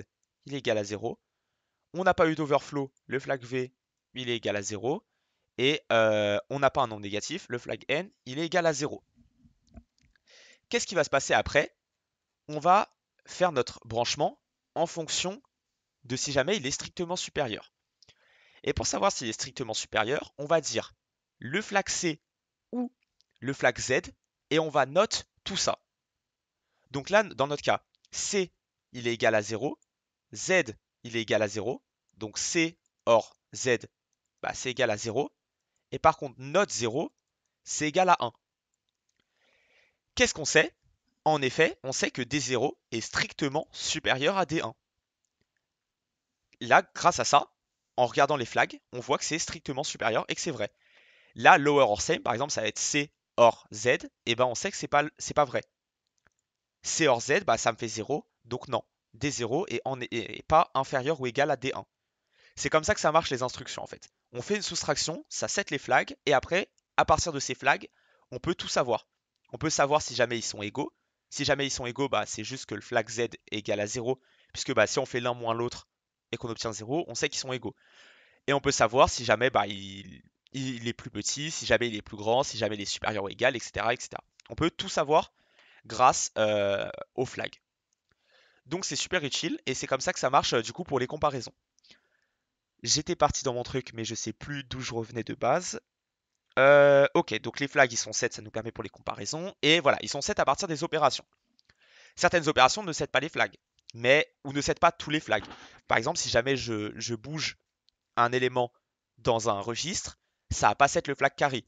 il est égal à 0. On n'a pas eu d'overflow, le flag V, il est égal à 0. Et euh, on n'a pas un nombre négatif, le flag N, il est égal à 0. Qu'est-ce qui va se passer après On va faire notre branchement en fonction de si jamais il est strictement supérieur. Et pour savoir s'il est strictement supérieur, on va dire le flag C ou le flag Z et on va note tout ça. Donc là, dans notre cas, C il est égal à 0, Z il est égal à 0, donc C or Z bah, c'est égal à 0, et par contre note 0 c'est égal à 1. Qu'est-ce qu'on sait En effet, on sait que D0 est strictement supérieur à D1 là, grâce à ça, en regardant les flags, on voit que c'est strictement supérieur et que c'est vrai. Là, lower or same, par exemple, ça va être C or Z, et ben on sait que c'est pas, pas vrai. C or Z, bah, ça me fait 0, donc non. D0 et pas inférieur ou égal à D1. C'est comme ça que ça marche les instructions en fait. On fait une soustraction, ça set les flags, et après, à partir de ces flags, on peut tout savoir. On peut savoir si jamais ils sont égaux. Si jamais ils sont égaux, bah, c'est juste que le flag Z est égal à 0, puisque bah, si on fait l'un moins l'autre, et qu'on obtient 0, on sait qu'ils sont égaux. Et on peut savoir si jamais bah, il, est plus petit, si jamais il est plus grand, si jamais il est supérieur ou égal, etc. etc. On peut tout savoir grâce euh, aux flags. Donc c'est super utile et c'est comme ça que ça marche euh, du coup pour les comparaisons. J'étais parti dans mon truc mais je sais plus d'où je revenais de base. Euh, ok, donc les flags ils sont 7, ça nous permet pour les comparaisons. Et voilà, ils sont 7 à partir des opérations. Certaines opérations ne cèdent pas les flags mais ou ne cède pas tous les flags. Par exemple, si jamais je, bouge un élément dans un registre, ça va pas cède le flag carry.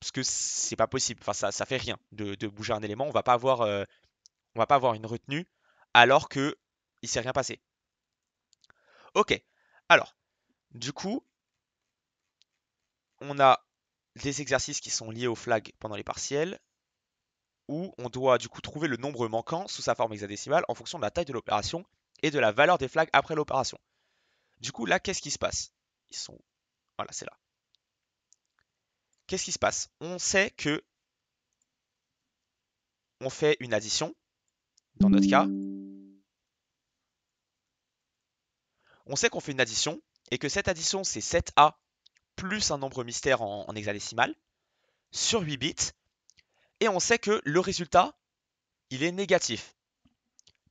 Parce que c'est pas possible. Enfin, ça, ça fait rien de, bouger un élément. On va pas avoir, euh, on va pas avoir une retenue alors que il s'est rien passé. Ok. Alors, du coup, on a des exercices qui sont liés aux flags pendant les partiels où on doit du coup trouver le nombre manquant sous sa forme hexadécimale en fonction de la taille de l'opération et de la valeur des flags après l'opération. Du coup, là, qu'est-ce qui se passe Ils sont. Voilà, c'est là. Qu'est-ce qui se passe On sait que on fait une addition, dans notre cas. On sait qu'on fait une addition et que cette addition, c'est 7A plus un nombre mystère en, en hexadécimal sur 8 bits et on sait que le résultat, il est négatif.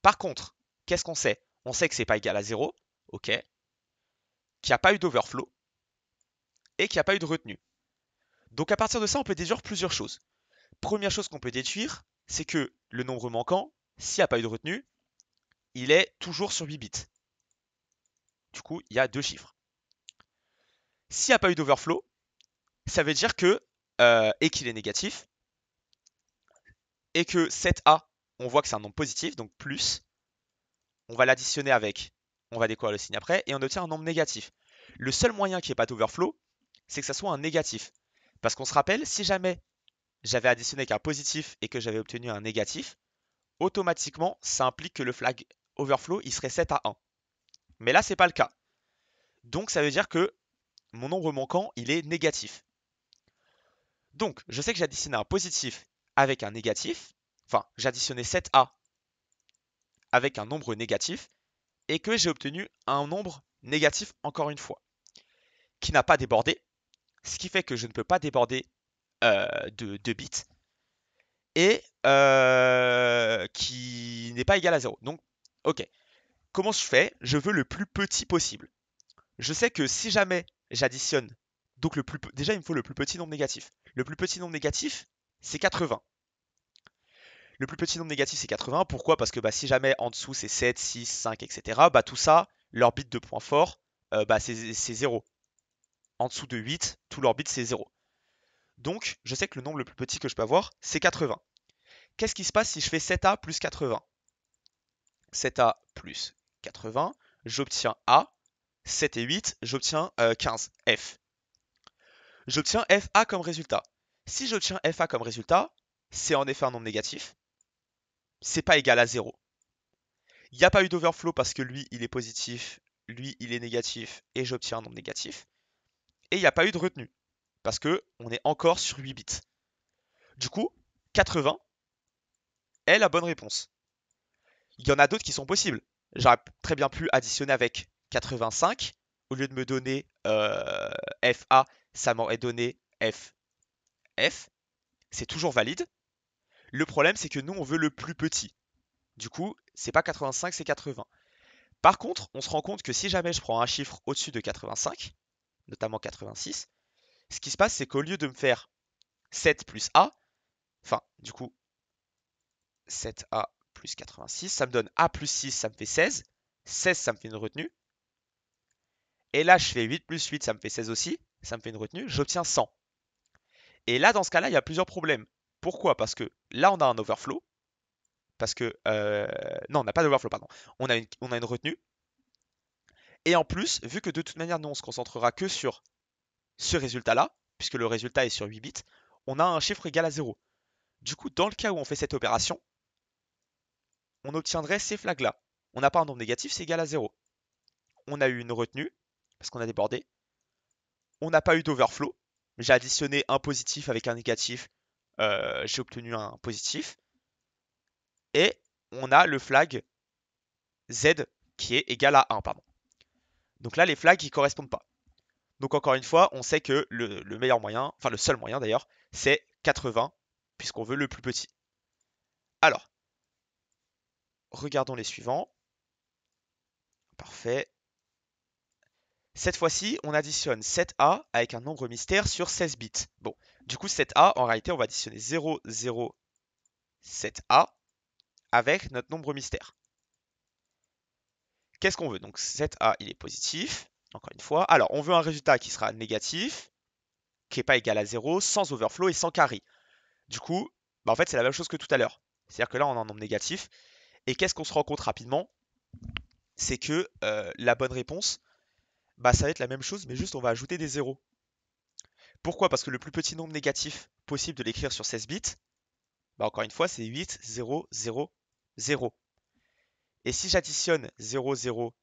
Par contre, qu'est-ce qu'on sait On sait que c'est pas égal à 0, ok, qu'il n'y a pas eu d'overflow et qu'il n'y a pas eu de retenue. Donc à partir de ça, on peut déduire plusieurs choses. Première chose qu'on peut déduire, c'est que le nombre manquant, s'il n'y a pas eu de retenue, il est toujours sur 8 bits. Du coup, il y a deux chiffres. S'il n'y a pas eu d'overflow, ça veut dire que, euh, et qu'il est négatif, et que 7A, on voit que c'est un nombre positif, donc plus, on va l'additionner avec, on va découvrir le signe après, et on obtient un nombre négatif. Le seul moyen qui n'y ait pas d'overflow, c'est que ça soit un négatif. Parce qu'on se rappelle, si jamais j'avais additionné qu'un positif et que j'avais obtenu un négatif, automatiquement, ça implique que le flag overflow, il serait 7 a 1. Mais là, ce n'est pas le cas. Donc, ça veut dire que mon nombre manquant, il est négatif. Donc, je sais que j'additionne un positif avec un négatif, enfin j'additionnais 7A avec un nombre négatif, et que j'ai obtenu un nombre négatif encore une fois, qui n'a pas débordé, ce qui fait que je ne peux pas déborder euh, de 2 bits, et euh, qui n'est pas égal à 0. Donc, ok. Comment je fais Je veux le plus petit possible. Je sais que si jamais j'additionne, donc le plus, déjà il me faut le plus petit nombre négatif. Le plus petit nombre négatif, c'est 80. Le plus petit nombre négatif, c'est 80. Pourquoi Parce que bah, si jamais en dessous, c'est 7, 6, 5, etc., bah, tout ça, l'orbite de point fort, euh, bah, c'est 0. En dessous de 8, tout l'orbite, c'est 0. Donc, je sais que le nombre le plus petit que je peux avoir, c'est 80. Qu'est-ce qui se passe si je fais 7A plus 80 7A plus 80, j'obtiens A. 7 et 8, j'obtiens 15, euh, F. J'obtiens FA comme résultat. Si je FA comme résultat, c'est en effet un nombre négatif. C'est pas égal à 0. Il n'y a pas eu d'overflow parce que lui, il est positif, lui, il est négatif, et j'obtiens un nombre négatif. Et il n'y a pas eu de retenue, parce que on est encore sur 8 bits. Du coup, 80 est la bonne réponse. Il y en a d'autres qui sont possibles. J'aurais très bien pu additionner avec 85. Au lieu de me donner euh, FA, ça m'aurait donné F f, c'est toujours valide. Le problème, c'est que nous, on veut le plus petit. Du coup, c'est pas 85, c'est 80. Par contre, on se rend compte que si jamais je prends un chiffre au-dessus de 85, notamment 86, ce qui se passe, c'est qu'au lieu de me faire 7 plus A, enfin, du coup, 7A plus 86, ça me donne A plus 6, ça me fait 16. 16, ça me fait une retenue. Et là, je fais 8 plus 8, ça me fait 16 aussi, ça me fait une retenue, j'obtiens 100. Et là, dans ce cas-là, il y a plusieurs problèmes. Pourquoi Parce que là, on a un overflow. Parce que. Euh, non, on n'a pas d'overflow, pardon. On a, une, on a une retenue. Et en plus, vu que de toute manière, nous, on se concentrera que sur ce résultat-là, puisque le résultat est sur 8 bits, on a un chiffre égal à 0. Du coup, dans le cas où on fait cette opération, on obtiendrait ces flags-là. On n'a pas un nombre négatif, c'est égal à 0. On a eu une retenue, parce qu'on a débordé. On n'a pas eu d'overflow, j'ai additionné un positif avec un négatif. Euh, j'ai obtenu un positif. Et on a le flag Z qui est égal à 1. Pardon. Donc là, les flags ne correspondent pas. Donc encore une fois, on sait que le, le meilleur moyen, enfin le seul moyen d'ailleurs, c'est 80, puisqu'on veut le plus petit. Alors, regardons les suivants. Parfait. Cette fois-ci, on additionne 7A avec un nombre mystère sur 16 bits. Bon, du coup 7A, en réalité, on va additionner 0, 0, 7A avec notre nombre mystère. Qu'est-ce qu'on veut Donc 7A, il est positif, encore une fois. Alors, on veut un résultat qui sera négatif, qui n'est pas égal à 0, sans overflow et sans carry. Du coup, bah, en fait, c'est la même chose que tout à l'heure. C'est-à-dire que là, on a un nombre négatif. Et qu'est-ce qu'on se rend compte rapidement C'est que euh, la bonne réponse, bah, ça va être la même chose, mais juste on va ajouter des zéros. Pourquoi Parce que le plus petit nombre négatif possible de l'écrire sur 16 bits, bah encore une fois, c'est 8, 0, 0, 0. Et si j'additionne 0, 0,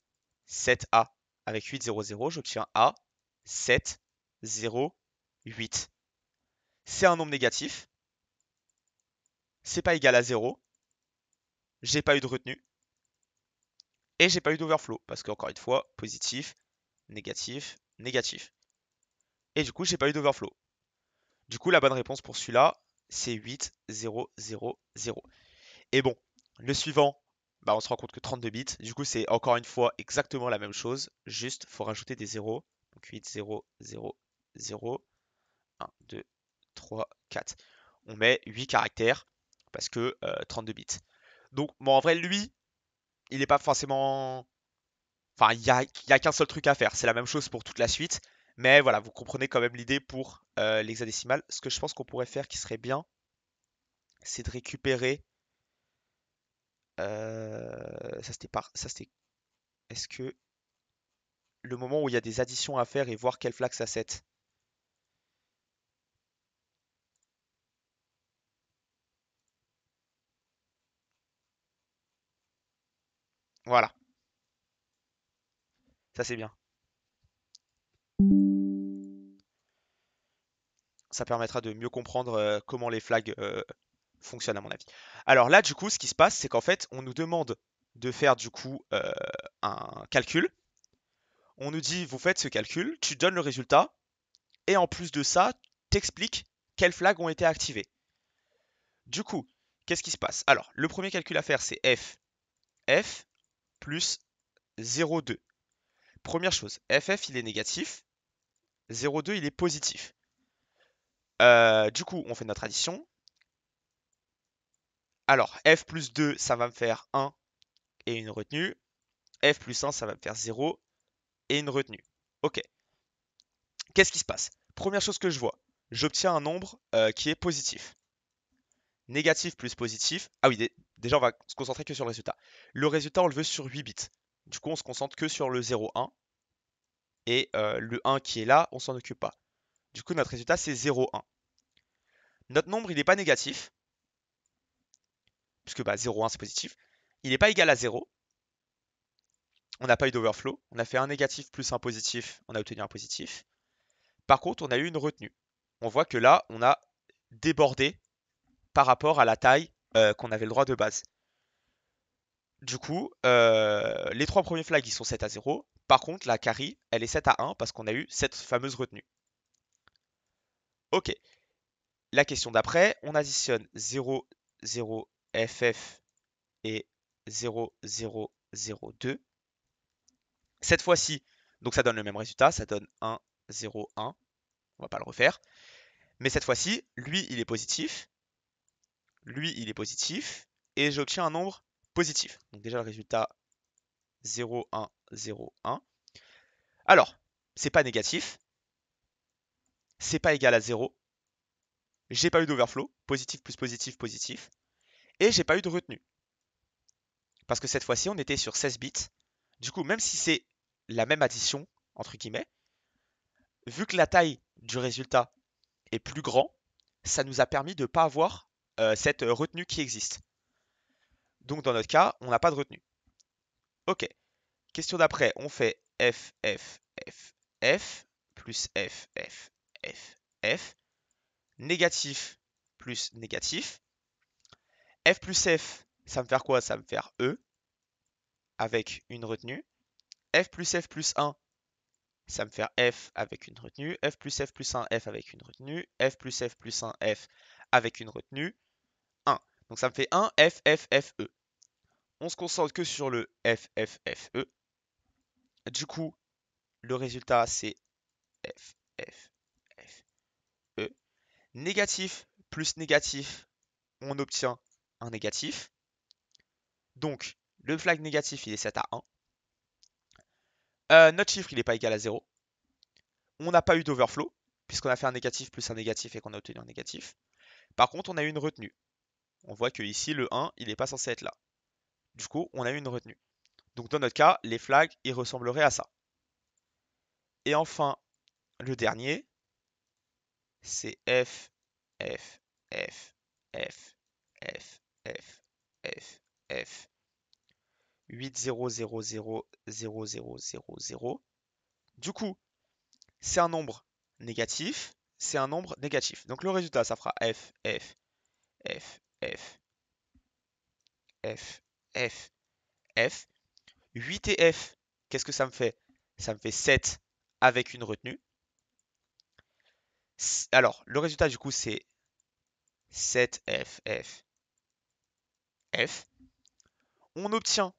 7A avec 8, 0, 0, j'obtiens A, 7, 0, 8. C'est un nombre négatif. C'est pas égal à 0. J'ai pas eu de retenue. Et j'ai pas eu d'overflow. Parce qu'encore une fois, positif, négatif, négatif. Et du coup, j'ai pas eu d'overflow. Du coup, la bonne réponse pour celui-là, c'est 8, 0, 0, 0. Et bon, le suivant, bah, on se rend compte que 32 bits. Du coup, c'est encore une fois exactement la même chose. Juste, faut rajouter des 0. Donc 8, 0, 0, 0, 1, 2, 3, 4. On met 8 caractères parce que 32 euh, bits. Donc, bon, en vrai, lui, il n'est pas forcément Enfin, il n'y a, qu'un seul truc à faire. C'est la même chose pour toute la suite. Mais voilà, vous comprenez quand même l'idée pour euh, l'hexadécimal. Ce que je pense qu'on pourrait faire qui serait bien, c'est de récupérer. Euh, ça c'était par. Ça c'était. Est-ce que. Le moment où il y a des additions à faire et voir quel flag ça 7. Voilà. Ça, c'est bien. Ça permettra de mieux comprendre euh, comment les flags euh, fonctionnent, à mon avis. Alors là, du coup, ce qui se passe, c'est qu'en fait, on nous demande de faire, du coup, euh, un calcul. On nous dit, vous faites ce calcul, tu donnes le résultat, et en plus de ça, t'expliques quelles flags ont été activées. Du coup, qu'est-ce qui se passe Alors, le premier calcul à faire, c'est f, f plus 0,2 première chose, FF il est négatif, 0,2 il est positif. Euh, du coup, on fait notre addition. Alors, F plus 2, ça va me faire 1 et une retenue. F plus 1, ça va me faire 0 et une retenue. Ok. Qu'est-ce qui se passe Première chose que je vois, j'obtiens un nombre euh, qui est positif. Négatif plus positif. Ah oui, déjà on va se concentrer que sur le résultat. Le résultat, on le veut sur 8 bits. Du coup, on se concentre que sur le 0,1. Et euh, le 1 qui est là, on s'en occupe pas. Du coup, notre résultat, c'est 0,1. Notre nombre, il n'est pas négatif. Puisque 0,1, bah, c'est positif. Il n'est pas égal à 0. On n'a pas eu d'overflow. On a fait un négatif plus un positif. On a obtenu un positif. Par contre, on a eu une retenue. On voit que là, on a débordé par rapport à la taille euh, qu'on avait le droit de base. Du coup, euh, les trois premiers flags, ils sont 7 à 0. Par contre, la carry, elle est 7 à 1 parce qu'on a eu cette fameuse retenue. Ok. La question d'après, on additionne 0, 0, FF et 0, 0, 0, 2. Cette fois-ci, donc ça donne le même résultat, ça donne 1, 0, 1. On ne va pas le refaire. Mais cette fois-ci, lui, il est positif. Lui, il est positif. Et j'obtiens un nombre positif. Donc déjà le résultat 0, 1, 0, 1. Alors, c'est pas négatif. C'est pas égal à 0. J'ai pas eu d'overflow. Positif plus positif, positif. Et j'ai pas eu de retenue. Parce que cette fois-ci, on était sur 16 bits. Du coup, même si c'est la même addition, entre guillemets, vu que la taille du résultat est plus grand, ça nous a permis de ne pas avoir euh, cette euh, retenue qui existe. Donc dans notre cas, on n'a pas de retenue. Ok. Question d'après, on fait F, F, F, F, plus F, F, F, F, négatif plus négatif. F plus F, ça me faire quoi Ça me fait E, avec une retenue. F plus F plus 1, ça me fait F avec une retenue. F plus F plus 1, F avec une retenue. F plus F plus 1, F avec une retenue. Donc ça me fait un E. On se concentre que sur le E. Du coup, le résultat c'est E. Négatif plus négatif, on obtient un négatif. Donc, le flag négatif, il est 7 à 1. Euh, notre chiffre, il n'est pas égal à 0. On n'a pas eu d'overflow, puisqu'on a fait un négatif plus un négatif et qu'on a obtenu un négatif. Par contre, on a eu une retenue on voit que ici, le 1, il n'est pas censé être là. Du coup, on a eu une retenue. Donc dans notre cas, les flags, ils ressembleraient à ça. Et enfin, le dernier, c'est F, F, F, F, F, F, F, F. 8 0 0 0 0 0 0 0. Du coup, c'est un nombre négatif, c'est un nombre négatif. Donc le résultat, ça fera F, F, F, F. F, F, F. 8 et F, qu'est-ce que ça me fait Ça me fait 7 avec une retenue. Alors, le résultat du coup, c'est 7F, F, F. On obtient,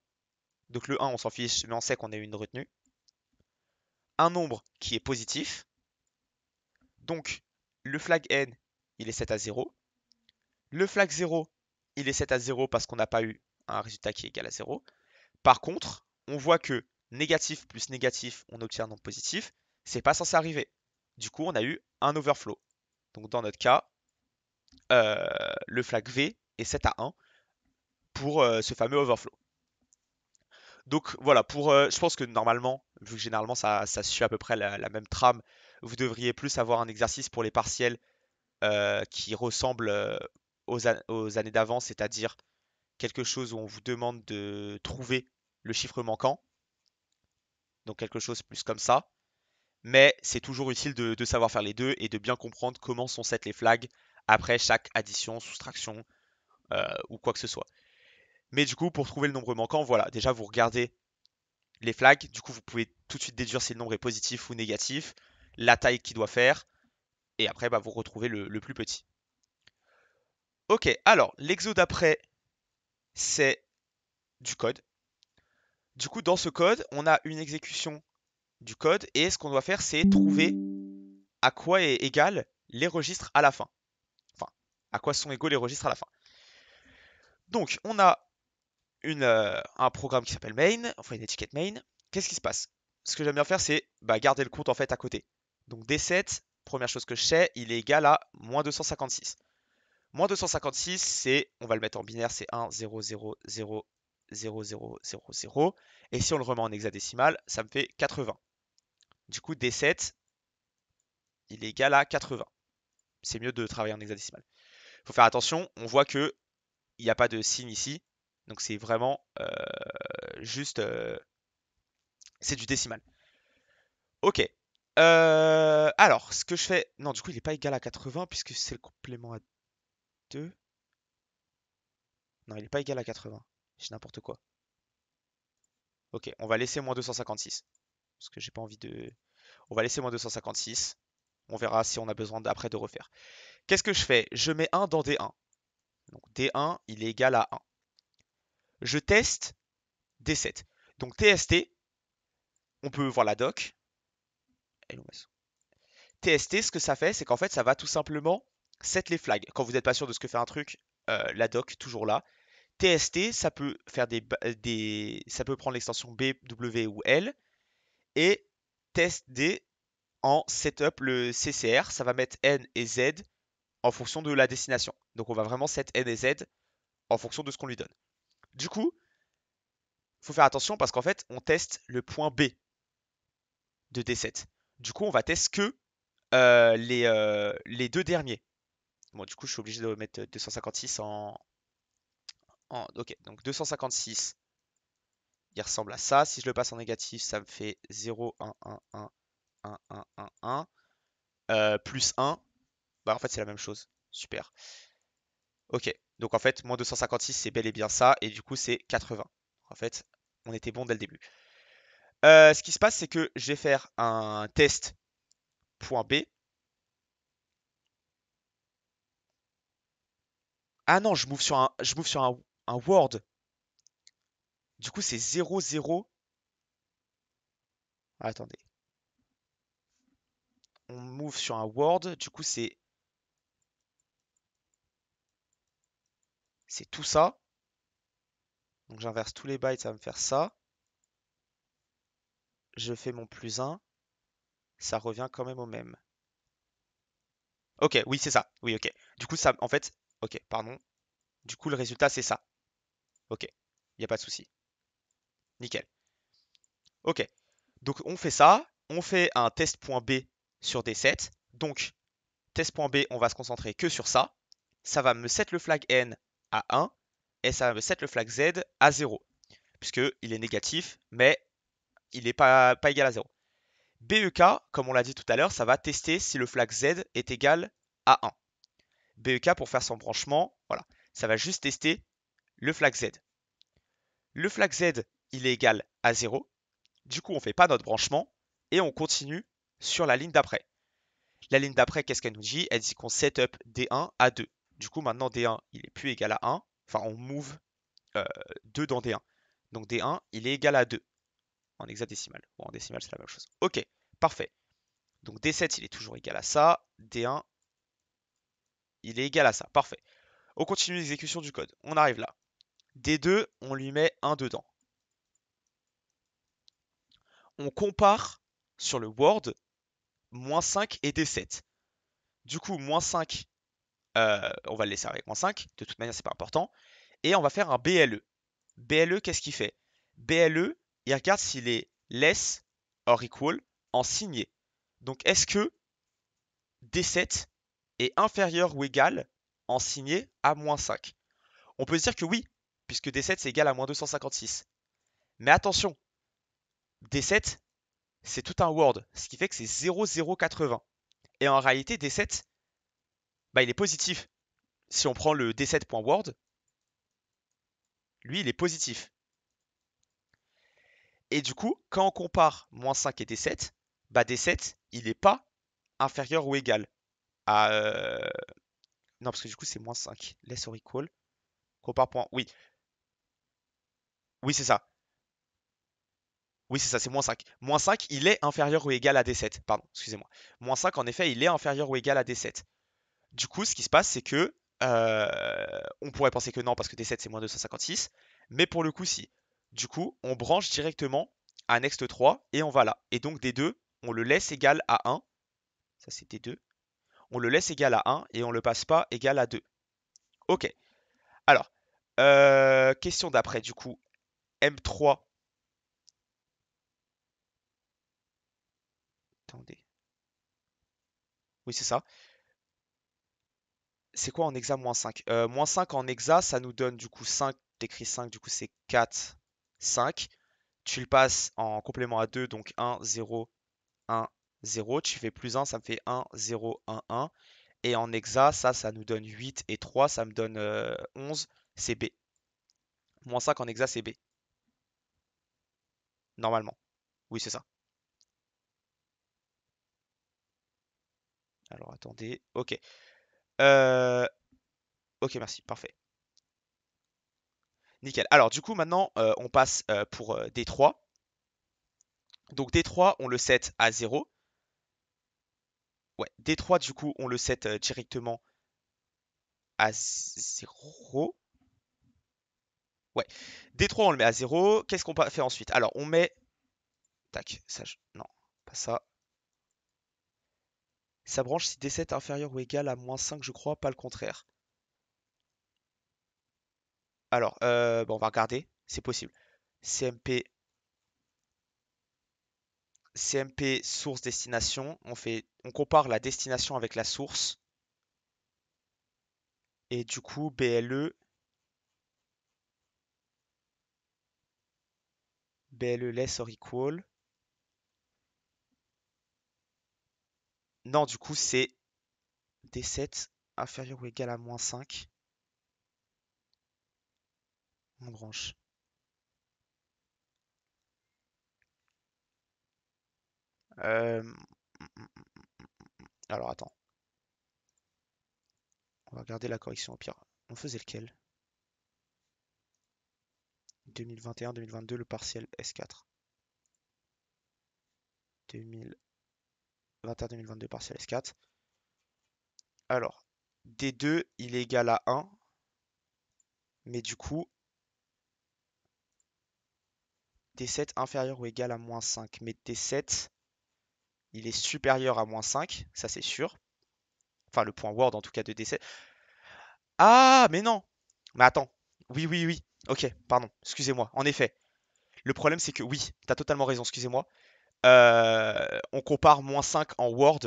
donc le 1, on s'en fiche, mais on sait qu'on a une retenue. Un nombre qui est positif. Donc, le flag n, il est 7 à 0. Le flag 0, il est 7 à 0 parce qu'on n'a pas eu un résultat qui est égal à 0. Par contre, on voit que négatif plus négatif, on obtient un nombre positif. C'est pas censé arriver. Du coup, on a eu un overflow. Donc dans notre cas, euh, le flag V est 7 à 1 pour euh, ce fameux overflow. Donc voilà, pour, euh, je pense que normalement, vu que généralement ça, suit à peu près la, même trame, vous devriez plus avoir un exercice pour les partiels qui ressemble aux, années d'avant, c'est-à-dire quelque chose où on vous demande de trouver le chiffre manquant. Donc quelque chose plus comme ça. Mais c'est toujours utile de, savoir faire les deux et de bien comprendre comment sont set les flags après chaque addition, soustraction euh, ou quoi que ce soit. Mais du coup, pour trouver le nombre manquant, voilà, déjà vous regardez les flags, du coup vous pouvez tout de suite déduire si le nombre est positif ou négatif, la taille qu'il doit faire, et après bah, vous retrouvez le plus petit. Ok, alors, l'exo d'après, c'est du code. Du coup, dans ce code, on a une exécution du code et ce qu'on doit faire, c'est trouver à quoi est égal les registres à la fin. Enfin, à quoi sont égaux les registres à la fin. Donc, on a euh, un programme qui s'appelle main, enfin une étiquette main. Qu'est-ce qui se passe Ce que j'aime bien faire, c'est bah, garder le compte en fait à côté. Donc, D7, première chose que je sais, il est égal à moins 256. Moins 256, c'est, on va le mettre en binaire, c'est 1, 0, 0, 0, 0, 0, 0, 0. Et si on le remet en hexadécimal, ça me fait 80. Du coup, D7, il est égal à 80. C'est mieux de travailler en hexadécimal. Il faut faire attention, on voit que il n'y a pas de signe ici. Donc c'est vraiment euh, juste... Euh, c'est du décimal. Ok. Euh, alors, ce que je fais... Non, du coup, il n'est pas égal à 80 puisque c'est le complément à non, il n'est pas égal à 80. C'est n'importe quoi. Ok, on va laisser moins 256. Parce que j'ai pas envie de... On va laisser moins 256. On verra si on a besoin après de refaire. Qu'est-ce que je fais Je mets 1 dans D1. Donc D1, il est égal à 1. Je teste D7. Donc TST, on peut voir la doc. TST, ce que ça fait, c'est qu'en fait, ça va tout simplement set les flags. Quand vous n'êtes pas sûr de ce que fait un truc, euh, la doc toujours là. TST, ça peut faire des, des ça peut prendre l'extension B, W ou L. Et test D en setup le CCR, ça va mettre N et Z en fonction de la destination. Donc on va vraiment set N et Z en fonction de ce qu'on lui donne. Du coup, il faut faire attention parce qu'en fait, on teste le point B de D7. Du coup, on va tester que euh, les, euh, les deux derniers. Bon, du coup, je suis obligé de mettre 256 en... en... Ok, donc 256, il ressemble à ça. Si je le passe en négatif, ça me fait 0, 1, 1, 1, 1, 1, 1, plus 1, bah en fait, c'est la même chose. Super. Ok, donc en fait, moins 256, c'est bel et bien ça. Et du coup, c'est 80. En fait, on était bon dès le début. Euh, ce qui se passe, c'est que je vais faire un test point B Ah non, je move sur un, je sur un, Word. Du coup, c'est 0, 0. Ah, attendez. On move sur un Word. Du coup, c'est. C'est tout ça. Donc, j'inverse tous les bytes, ça va me faire ça. Je fais mon plus 1. Ça revient quand même au même. Ok, oui, c'est ça. Oui, ok. Du coup, ça, en fait, Ok, pardon. Du coup, le résultat, c'est ça. Ok, il n'y a pas de souci. Nickel. Ok, donc on fait ça. On fait un test.b sur D7. Donc, test point B, on va se concentrer que sur ça. Ça va me set le flag N à 1 et ça va me set le flag Z à 0. Puisqu'il est négatif, mais il n'est pas, pas égal à 0. BEK, comme on l'a dit tout à l'heure, ça va tester si le flag Z est égal à 1. BEK pour faire son branchement. Voilà, ça va juste tester le flag Z. Le flag Z, il est égal à 0. Du coup, on ne fait pas notre branchement et on continue sur la ligne d'après. La ligne d'après, qu'est-ce qu'elle nous dit Elle dit qu'on set up D1 à 2. Du coup, maintenant D1, il est plus égal à 1. Enfin, on move 2 euh, dans D1. Donc D1, il est égal à 2 en hexadécimal. Ou en décimal, c'est la même chose. Ok, parfait. Donc D7, il est toujours égal à ça. D1, il est égal à ça. Parfait. On continue l'exécution du code. On arrive là. D2, on lui met 1 dedans. On compare sur le Word moins 5 et D7. Du coup, moins 5, euh, on va le laisser avec moins 5. De toute manière, c'est pas important. Et on va faire un BLE. BLE, qu'est-ce qu'il fait BLE, il regarde s'il est less or equal en signé. Donc, est-ce que D7 est inférieur ou égal en signé à moins 5. On peut se dire que oui, puisque D7 c'est égal à moins 256. Mais attention, D7 c'est tout un word, ce qui fait que c'est 0080. Et en réalité, D7, bah, il est positif. Si on prend le D7.word, lui il est positif. Et du coup, quand on compare moins 5 et D7, bah D7, il n'est pas inférieur ou égal à. Non, parce que du coup, c'est moins 5. Laisse au recall. point. Oui. Oui, c'est ça. Oui, c'est ça, c'est moins 5. Moins 5, il est inférieur ou égal à D7. Pardon, excusez-moi. Moins 5, en effet, il est inférieur ou égal à D7. Du coup, ce qui se passe, c'est que. on pourrait penser que non, parce que D7, c'est moins 256. Mais pour le coup, si. Du coup, on branche directement à Next 3 et on va là. Et donc, D2, on le laisse égal à 1. Ça, c'est D2 on le laisse égal à 1 et on ne le passe pas égal à 2. Ok. Alors, euh, question d'après, du coup, M3. Attendez. Oui, c'est ça. C'est quoi en hexa moins 5 euh, Moins 5 en hexa, ça nous donne du coup 5. T'écris 5, du coup c'est 4, 5. Tu le passes en complément à 2, donc 1, 0, 1, 0, tu fais plus 1, ça me fait 1, 0, 1, 1. Et en hexa, ça, ça nous donne 8 et 3, ça me donne 11, euh, c'est B. Moins 5 en hexa, c'est B. Normalement. Oui, c'est ça. Alors attendez, ok. Euh, ok, merci, parfait. Nickel. Alors du coup, maintenant, euh, on passe pour D3. Donc D3, on le set à 0. Ouais, D3, du coup, on le set euh, directement à 0. Ouais, D3, on le met à 0. Qu'est-ce qu'on fait ensuite Alors, on met. Tac, ça. Non, pas ça. Ça branche, si D7 inférieur ou égal à moins 5, je crois, pas le contraire. Alors, euh, bon, bah, on va regarder. C'est possible. CMP CMP source destination. On, fait, on compare la destination avec la source. Et du coup, BLE. BLE less or equal. Non, du coup, c'est D7 inférieur ou égal à moins 5. On branche. Euh, mm, mm, mm, Alors attends. On va regarder la correction au pire. On faisait lequel 2021-2022, le partiel S4. 2021-2022, partiel S4. Alors, D2, il est égal à 1. Mais du coup, D7 inférieur ou égal à moins 5. Mais D7 il est supérieur à moins 5, ça c'est sûr. Enfin, le point Word en tout cas de D7. Ah, mais non Mais attends, oui, oui, oui, ok, pardon, excusez-moi, en effet. Le problème c'est que oui, t'as totalement raison, excusez-moi. Euh, on compare moins 5 en Word,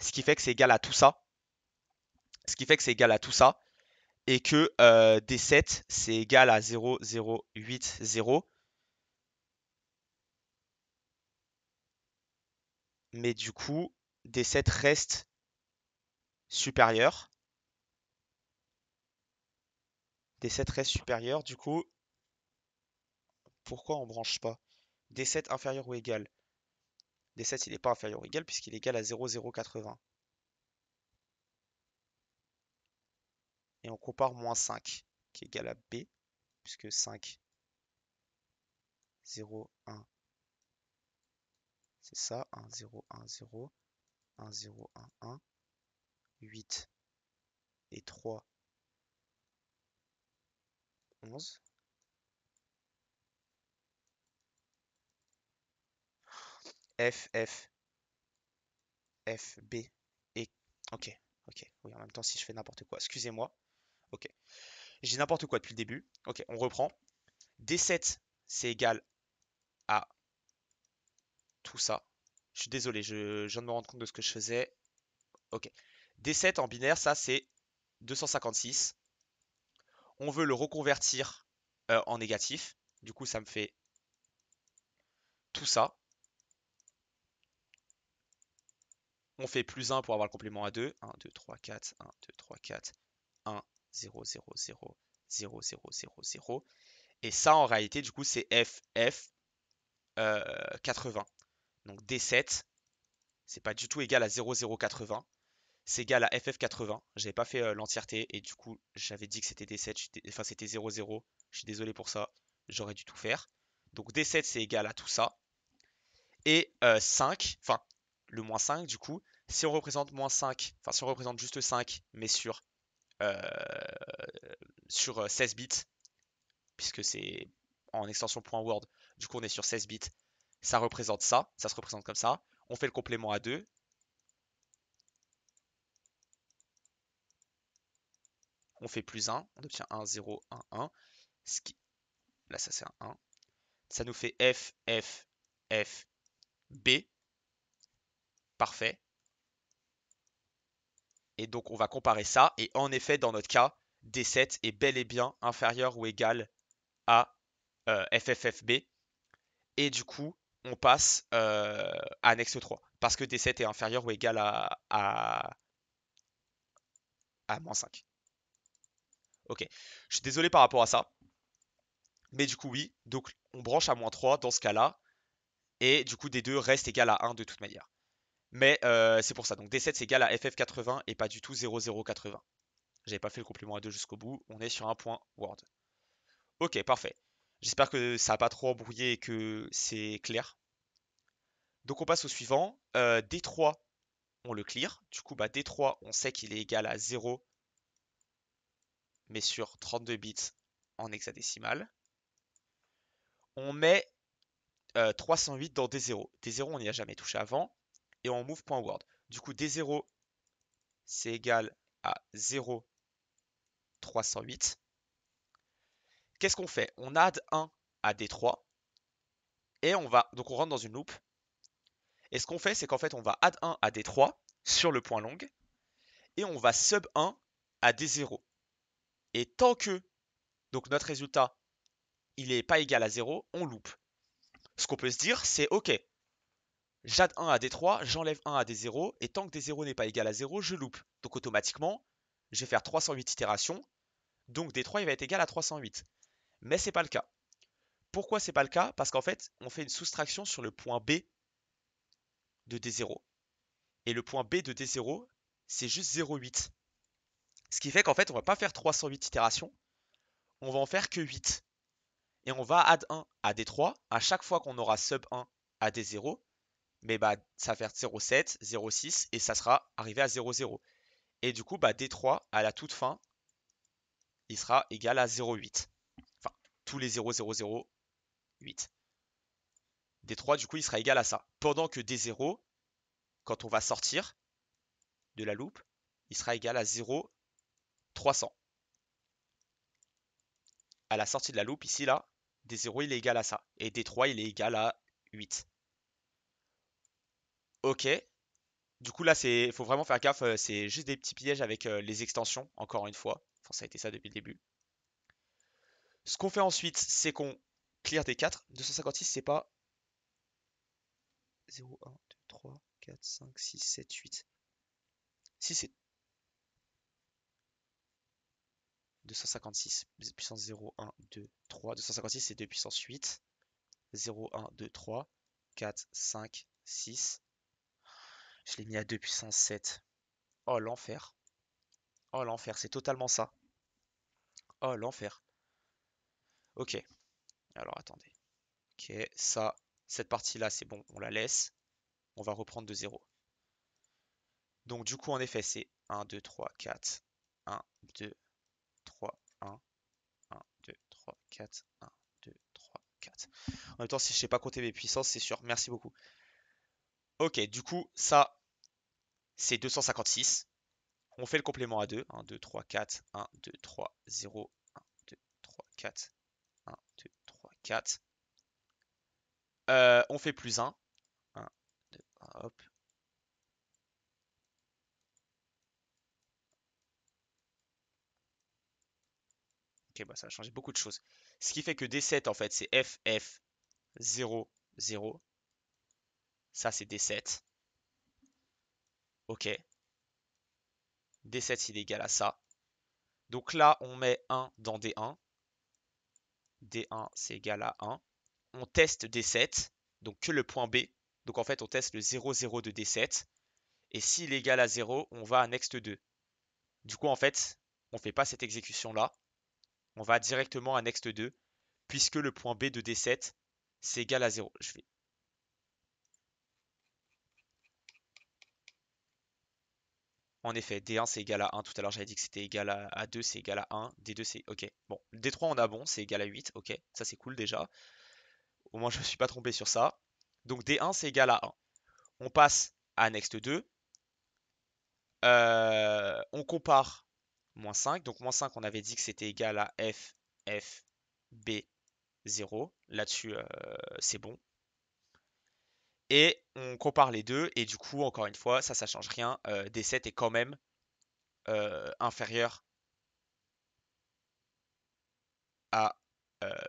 ce qui fait que c'est égal à tout ça. Ce qui fait que c'est égal à tout ça. Et que euh, D7, c'est égal à 0, 0, 8, 0. mais du coup, D7 reste supérieur. D7 reste supérieur, du coup, pourquoi on ne branche pas D7 inférieur ou égal D7, il n'est pas inférieur ou égal puisqu'il est égal à 0,080. Et on compare moins 5, qui est égal à B, puisque 5, 0, 1, c'est ça, 1, 0, 1, 0, 1, 0, 1, 1, 8 et 3, 11. F, F, F, B, et... Ok, ok, oui, en même temps, si je fais n'importe quoi, excusez-moi. Ok, j'ai n'importe quoi depuis le début. Ok, on reprend. D7, c'est égal à ça. Je suis désolé, je, je viens de me rendre compte de ce que je faisais. Ok. D7 en binaire, ça c'est 256. On veut le reconvertir euh, en négatif. Du coup, ça me fait tout ça. On fait plus 1 pour avoir le complément à 2. 1, 2, 3, 4, 1, 2, 3, 4, 1, 0, 0, 0, 0, 0, 0, 0. Et ça, en réalité, du coup, c'est FF 80. Donc D7, c'est pas du tout égal à 0080. C'est égal à FF80. J'avais pas fait euh, l'entièreté et du coup j'avais dit que c'était D7, enfin c'était 00. Je suis désolé pour ça, j'aurais dû tout faire. Donc D7 c'est égal à tout ça. Et 5, euh, enfin le moins 5 du coup, si on représente moins 5, enfin si on représente juste 5 mais sur, euh, sur 16 bits, puisque c'est en extension .word, du coup on est sur 16 bits, ça représente ça, ça se représente comme ça. On fait le complément à 2. On fait plus 1, on obtient 1, 0, 1, 1. Ce qui... Là, ça c'est un 1. Ça nous fait F, F, F, B. Parfait. Et donc, on va comparer ça. Et en effet, dans notre cas, D7 est bel et bien inférieur ou égal à euh, FFFB. Et du coup, on passe euh, à annexe 3. Parce que D7 est inférieur ou égal à, à, moins 5. Ok, je suis désolé par rapport à ça. Mais du coup, oui, donc on branche à moins 3 dans ce cas-là. Et du coup, D2 reste égal à 1 de toute manière. Mais euh, c'est pour ça. Donc D7 c'est égal à FF80 et pas du tout 0080. J'avais pas fait le complément à 2 jusqu'au bout. On est sur un point Word. Ok, parfait. J'espère que ça n'a pas trop embrouillé et que c'est clair. Donc on passe au suivant. Euh, D3, on le clear. Du coup, bah, D3, on sait qu'il est égal à 0, mais sur 32 bits en hexadécimal. On met 308 euh, dans D0. D0, on n'y a jamais touché avant. Et on move.word, Du coup, D0, c'est égal à 0, 308. Qu'est-ce qu'on fait On add 1 à D3. Et on va, donc on rentre dans une loupe et ce qu'on fait, c'est qu'en fait, on va add 1 à d 3 sur le point long et on va sub 1 à d 0. Et tant que donc notre résultat il n'est pas égal à 0, on loupe. Ce qu'on peut se dire, c'est ok, j'add 1 à d 3, j'enlève 1 à d 0, et tant que d 0 n'est pas égal à 0, je loupe. Donc automatiquement, je vais faire 308 itérations, donc d 3 il va être égal à 308. Mais ce n'est pas le cas. Pourquoi c'est pas le cas Parce qu'en fait, on fait une soustraction sur le point B de D0. Et le point B de D0, c'est juste 0,8. Ce qui fait qu'en fait, on va pas faire 308 itérations, on va en faire que 8. Et on va add 1 à D3 à chaque fois qu'on aura sub 1 à D0. Mais bah, ça va faire 0,7, 0,6 et ça sera arrivé à 0,0. Et du coup, bah, D3 à la toute fin, il sera égal à 0,8. Enfin, tous les 0,008. D3, du coup, il sera égal à ça. Pendant que D0, quand on va sortir de la loupe, il sera égal à 0, 300. À la sortie de la loupe, ici, là, D0, il est égal à ça. Et D3, il est égal à 8. Ok. Du coup, là, il faut vraiment faire gaffe. Euh, c'est juste des petits pièges avec euh, les extensions, encore une fois. Enfin, ça a été ça depuis le début. Ce qu'on fait ensuite, c'est qu'on clear D4. 256, c'est pas 0, 1, 2, 3, 4, 5, 6, 7, 8. Si c'est 256 puissance 0, 1, 2, 3. 256 c'est 2 puissance 8. 0, 1, 2, 3, 4, 5, 6. Je l'ai mis à 2 puissance 7. Oh l'enfer. Oh l'enfer, c'est totalement ça. Oh l'enfer. Ok. Alors attendez. Ok, ça, cette partie-là, c'est bon, on la laisse. On va reprendre de 0. Donc du coup, en effet, c'est 1, 2, 3, 4, 1, 2, 3, 1, 1, 2, 3, 4, 1, 2, 3, 4. En même temps, si je ne sais pas compter mes puissances, c'est sûr. Merci beaucoup. Ok, du coup, ça, c'est 256. On fait le complément à 2. 1, 2, 3, 4, 1, 2, 3, 0, 1, 2, 3, 4, 1, 2, 3, 4. Euh, on fait plus 1. 1, 2, 1, hop. Ok, bah ça a changé beaucoup de choses. Ce qui fait que D7, en fait, c'est FF 0, 0. Ça, c'est D7. Ok. D7, c'est égal à ça. Donc là, on met 1 dans D1. D1, c'est égal à 1 on teste D7 donc que le point B. Donc en fait, on teste le 0, 0 de D7. Et s'il est égal à 0, on va à next 2. Du coup, en fait, on ne fait pas cette exécution-là. On va directement à next 2, puisque le point B de D7, c'est égal à 0. En effet, D1 c'est égal à 1. Tout à l'heure j'avais dit que c'était égal à, 2, c'est égal à 1. D2 c'est. Ok. Bon, D3 on a bon, c'est égal à 8. Ok, ça c'est cool déjà. Au moins, je ne suis pas trompé sur ça. Donc D1, c'est égal à 1. On passe à Next 2. Euh, on compare moins 5. Donc moins 5, on avait dit que c'était égal à F, F, B, 0. Là-dessus, euh, c'est bon. Et on compare les deux. Et du coup, encore une fois, ça, ça ne change rien. Euh, D7 est quand même inférieur à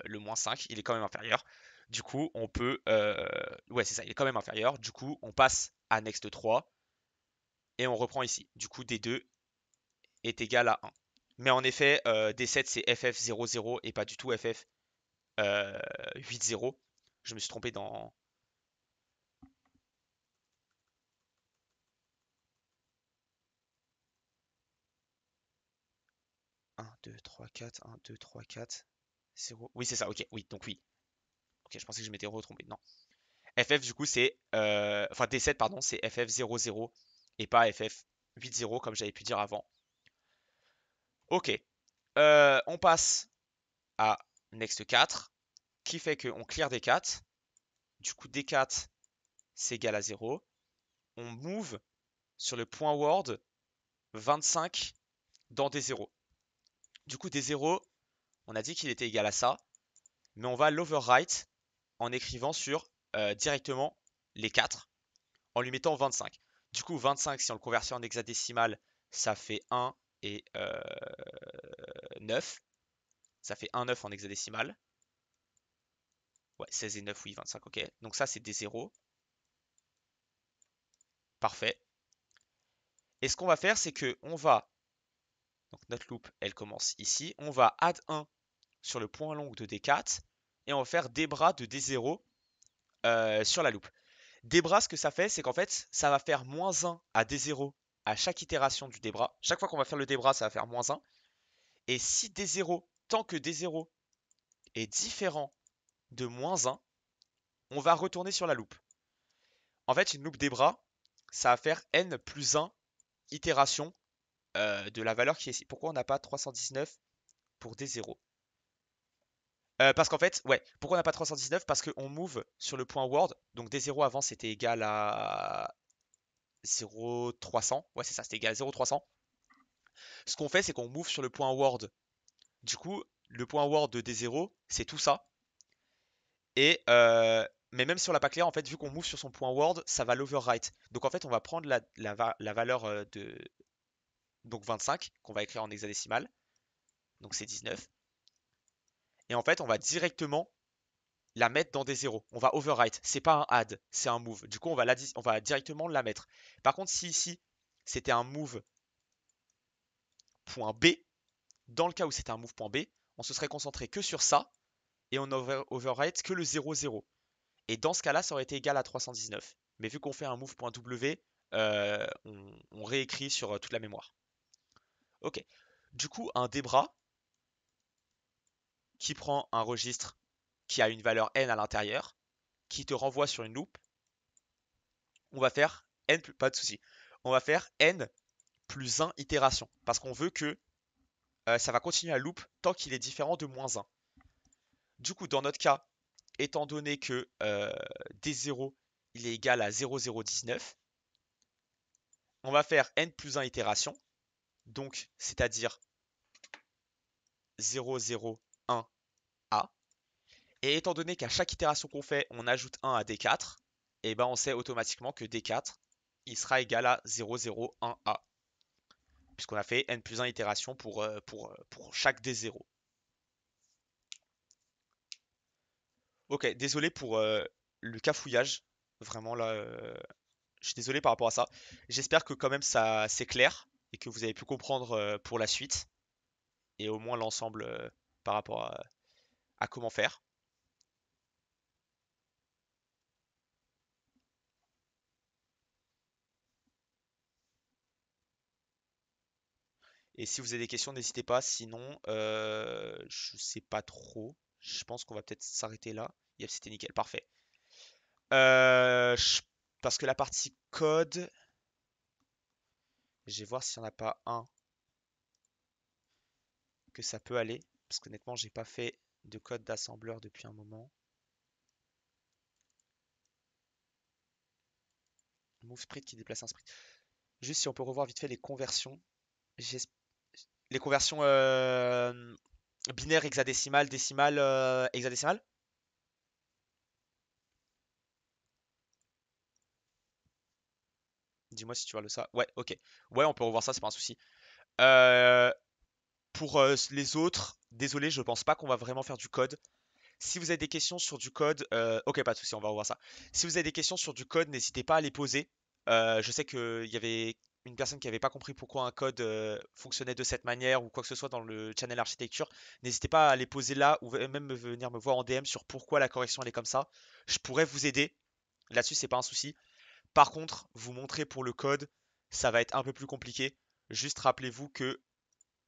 le moins 5. Il est quand même inférieur. Du coup, on peut. Euh, ouais, c'est ça, il est quand même inférieur. Du coup, on passe à next 3 et on reprend ici. Du coup, D2 est égal à 1. Mais en effet, euh, D7 c'est FF00 et pas du tout FF80. Euh, Je me suis trompé dans. 1, 2, 3, 4, 1, 2, 3, 4, 0. Oui, c'est ça, ok, oui, donc oui. Ok, je pensais que je m'étais retrompé. Non. FF, du coup, c'est. Euh, enfin, D7, pardon, c'est FF00 et pas FF80, comme j'avais pu dire avant. Ok. Euh, on passe à Next 4, qui fait qu'on clear D4. Du coup, D4, c'est égal à 0. On move sur le point word 25 dans D0. Du coup, D0, on a dit qu'il était égal à ça, mais on va l'overwrite en écrivant sur euh, directement les 4 en lui mettant 25. Du coup, 25, si on le convertit en hexadécimal, ça fait 1 et 9. Euh, ça fait 1, 9 en hexadécimal. Ouais, 16 et 9, oui, 25, ok. Donc ça, c'est des 0 Parfait. Et ce qu'on va faire, c'est que on va... Donc notre loop, elle commence ici. On va add 1 sur le point long de D4 et on va faire des bras de D0 euh, sur la loupe. bras, ce que ça fait, c'est qu'en fait, ça va faire moins 1 à D0 à chaque itération du débras. Chaque fois qu'on va faire le débras, ça va faire moins 1. Et si D0, tant que D0 est différent de moins 1, on va retourner sur la loupe. En fait, une loupe bras, ça va faire n plus 1 itération euh, de la valeur qui est ici. Pourquoi on n'a pas 319 pour D0 euh, parce qu'en fait, ouais, pourquoi on n'a pas 319 Parce qu'on move sur le point Word. Donc d 0 avant, c'était égal à 0,300. Ouais, c'est ça, c'était égal à 0,300. Ce qu'on fait, c'est qu'on move sur le point Word. Du coup, le point Word de D0, c'est tout ça. Et euh, mais même sur on l'a pas clair, en fait, vu qu'on move sur son point Word, ça va l'overwrite. Donc en fait, on va prendre la, la valeur euh, de donc 25 qu'on va écrire en hexadécimal. Donc c'est 19. Et en fait, on va directement la mettre dans des zéros. On va overwrite. C'est pas un add, c'est un move. Du coup, on va, directement la mettre. Par contre, si ici, c'était un move.b, dans le cas où c'était un move.b, on se serait concentré que sur ça et on overwrite que le 0, 0. Et dans ce cas-là, ça aurait été égal à 319. Mais vu qu'on fait un move.w, euh, on, réécrit sur euh, toute la mémoire. Ok. Du coup, un débras, qui prend un registre qui a une valeur n à l'intérieur, qui te renvoie sur une loupe. On va faire n, plus, pas de souci. On va faire n plus 1 itération. Parce qu'on veut que euh, ça va continuer la loop tant qu'il est différent de moins 1. Du coup, dans notre cas, étant donné que euh, D0 il est égal à 0019, on va faire n plus 1 itération. Donc, c'est-à-dire 0019 et étant donné qu'à chaque itération qu'on fait, on ajoute 1 à D4, et eh ben on sait automatiquement que D4, il sera égal à 001 A. Puisqu'on a fait n plus 1 itération pour, euh, pour, euh, pour chaque d 0. Ok, désolé pour euh, le cafouillage. Vraiment là, je suis désolé par rapport à ça. J'espère que quand même ça c'est clair et que vous avez pu comprendre pour la suite et au moins l'ensemble par rapport à comment faire. Et si vous avez des questions, n'hésitez pas. Sinon, euh, je sais pas trop. Je pense qu'on va peut-être s'arrêter là. Yep, c'était nickel. Parfait. Euh, parce que la partie code... Je vais voir s'il n'y en a pas un que ça peut aller. Parce qu'honnêtement, j'ai pas fait de code d'assembleur depuis un moment. Move sprite qui déplace un sprite. Juste si on peut revoir vite fait les conversions. J'espère les conversions euh, binaires, hexadécimales, décimales, euh, hexadécimales Dis-moi si tu vois le ça. Ouais, ok. Ouais, on peut revoir ça, c'est pas un souci. Euh, pour les autres, désolé, je pense pas qu'on va vraiment faire du code. Si vous avez des questions sur du code, ok, pas de souci, on va revoir ça. Si vous avez des questions sur du code, n'hésitez pas à les poser. je sais qu'il y avait une personne qui n'avait pas compris pourquoi un code euh, fonctionnait de cette manière ou quoi que ce soit dans le channel architecture, n'hésitez pas à les poser là ou même venir me voir en DM sur pourquoi la correction elle est comme ça. Je pourrais vous aider. Là-dessus, c'est pas un souci. Par contre, vous montrer pour le code, ça va être un peu plus compliqué. Juste rappelez-vous que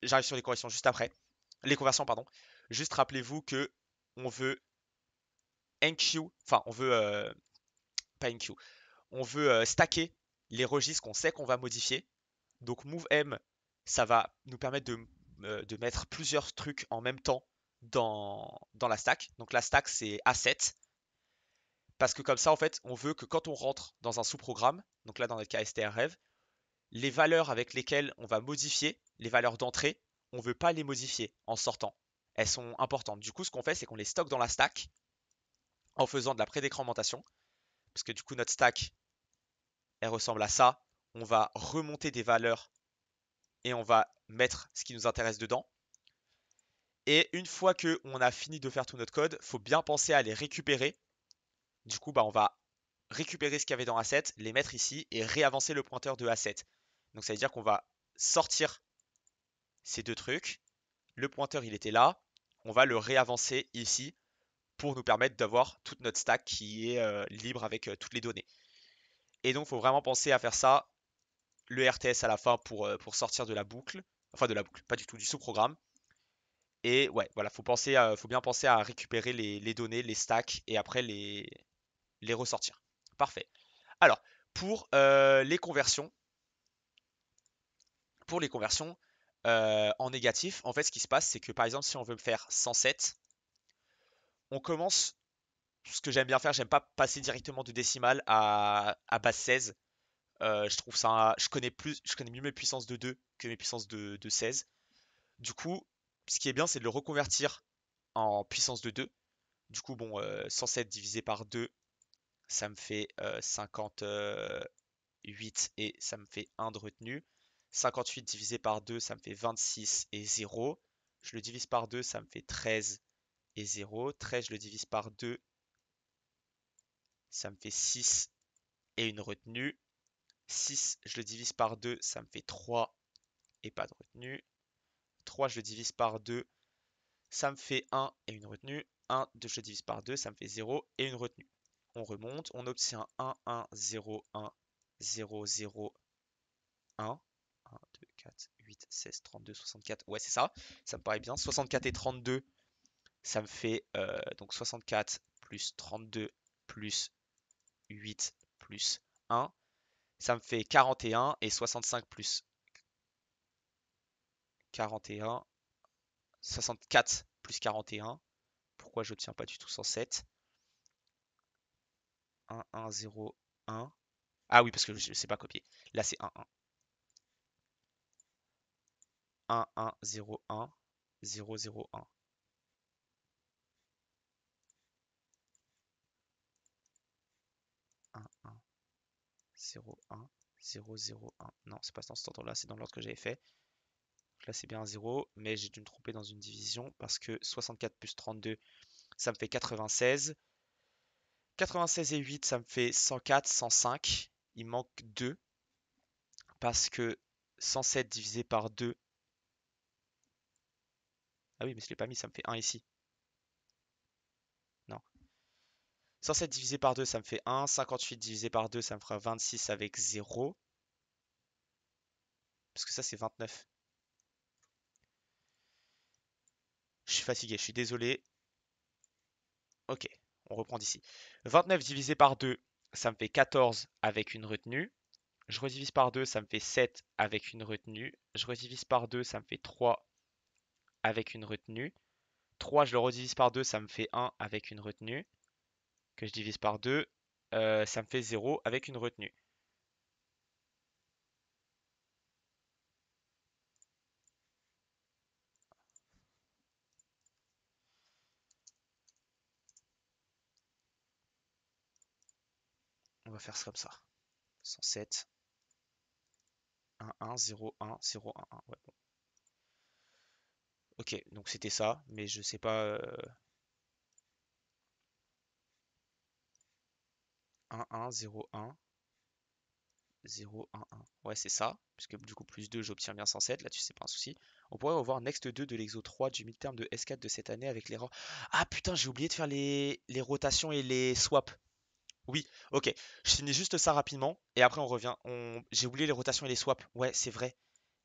j'arrive sur les corrections juste après. Les conversions, pardon. Juste rappelez-vous que on veut NQ, enfin on veut euh, pas pas NQ, on veut euh, stacker les registres qu'on sait qu'on va modifier. Donc move M, ça va nous permettre de, euh, mettre plusieurs trucs en même temps dans, dans la stack. Donc la stack, c'est a7 Parce que comme ça, en fait, on veut que quand on rentre dans un sous-programme, donc là dans notre cas strrev, les valeurs avec lesquelles on va modifier, les valeurs d'entrée, on ne veut pas les modifier en sortant. Elles sont importantes. Du coup, ce qu'on fait, c'est qu'on les stocke dans la stack en faisant de la prédécrémentation. Parce que du coup, notre stack, elle ressemble à ça. On va remonter des valeurs et on va mettre ce qui nous intéresse dedans. Et une fois qu'on a fini de faire tout notre code, faut bien penser à les récupérer. Du coup, bah, on va récupérer ce qu'il y avait dans Asset, les mettre ici et réavancer le pointeur de Asset. Donc ça veut dire qu'on va sortir ces deux trucs. Le pointeur, il était là. On va le réavancer ici pour nous permettre d'avoir toute notre stack qui est euh, libre avec euh, toutes les données. Et donc, il faut vraiment penser à faire ça, le RTS à la fin pour, euh, pour sortir de la boucle. Enfin, de la boucle, pas du tout, du sous-programme. Et ouais, voilà, faut, penser faut bien penser à récupérer les, données, les stacks, et après les, les ressortir. Parfait. Alors, pour euh, les conversions, pour les conversions euh, en négatif, en fait, ce qui se passe, c'est que par exemple, si on veut faire 107, on commence ce que j'aime bien faire, j'aime pas passer directement de décimal à, base 16. Euh, je trouve ça, je connais plus, je connais mieux mes puissances de 2 que mes puissances de, 16. Du coup, ce qui est bien, c'est de le reconvertir en puissance de 2. Du coup, bon, 107 euh, divisé par 2, ça me fait 58 euh, et ça me fait 1 de retenue. 58 divisé par 2, ça me fait 26 et 0. Je le divise par 2, ça me fait 13 et 0. 13, je le divise par 2 ça me fait 6 et une retenue. 6, je le divise par 2, ça me fait 3 et pas de retenue. 3, je le divise par 2, ça me fait 1 et une retenue. 1, 2, je le divise par 2, ça me fait 0 et une retenue. On remonte, on obtient 1, 1, 0, 1, 0, 0, 1. 1, 2, 4, 8, 16, 32, 64. Ouais, c'est ça. Ça me paraît bien. 64 et 32, ça me fait euh, donc 64 plus 32 plus 8 plus 1. Ça me fait 41 et 65 plus 41. 64 plus 41. Pourquoi je ne tiens pas du tout 107 1, 1, 0, 1. Ah oui, parce que je ne sais pas copier. Là, c'est 1, 1. 1, 1, 0, 1, 0, 0, 1. 0, 1, 0, 0, 1. Non, c'est pas dans cet ordre-là, c'est dans l'ordre que j'avais fait. là, c'est bien 0, mais j'ai dû me tromper dans une division parce que 64 plus 32, ça me fait 96. 96 et 8, ça me fait 104, 105. Il manque 2 parce que 107 divisé par 2. Ah oui, mais je ne l'ai pas mis, ça me fait 1 ici. 107 divisé par 2, ça me fait 1. 58 divisé par 2, ça me fera 26 avec 0. Parce que ça, c'est 29. Je suis fatigué, je suis désolé. Ok, on reprend d'ici. 29 divisé par 2, ça me fait 14 avec une retenue. Je redivise par 2, ça me fait 7 avec une retenue. Je redivise par 2, ça me fait 3 avec une retenue. 3, je le redivise par 2, ça me fait 1 avec une retenue que je divise par 2, euh, ça me fait 0 avec une retenue. On va faire ça comme ça. 107. 1, 1, 0, 1, 0, 1, Ok, donc c'était ça, mais je sais pas... Euh... 1, 1, 0, 1. 0, 1, 1. Ouais, c'est ça. Puisque du coup, plus 2, j'obtiens bien 107. Là-dessus, c'est pas un souci. On pourrait revoir Next 2 de l'exo 3 du midterm de S4 de cette année avec l'erreur. Ah putain, j'ai oublié de faire les, rotations et les swaps. Oui, ok. Je finis juste ça rapidement et après on revient. On... J'ai oublié les rotations et les swaps. Ouais, c'est vrai.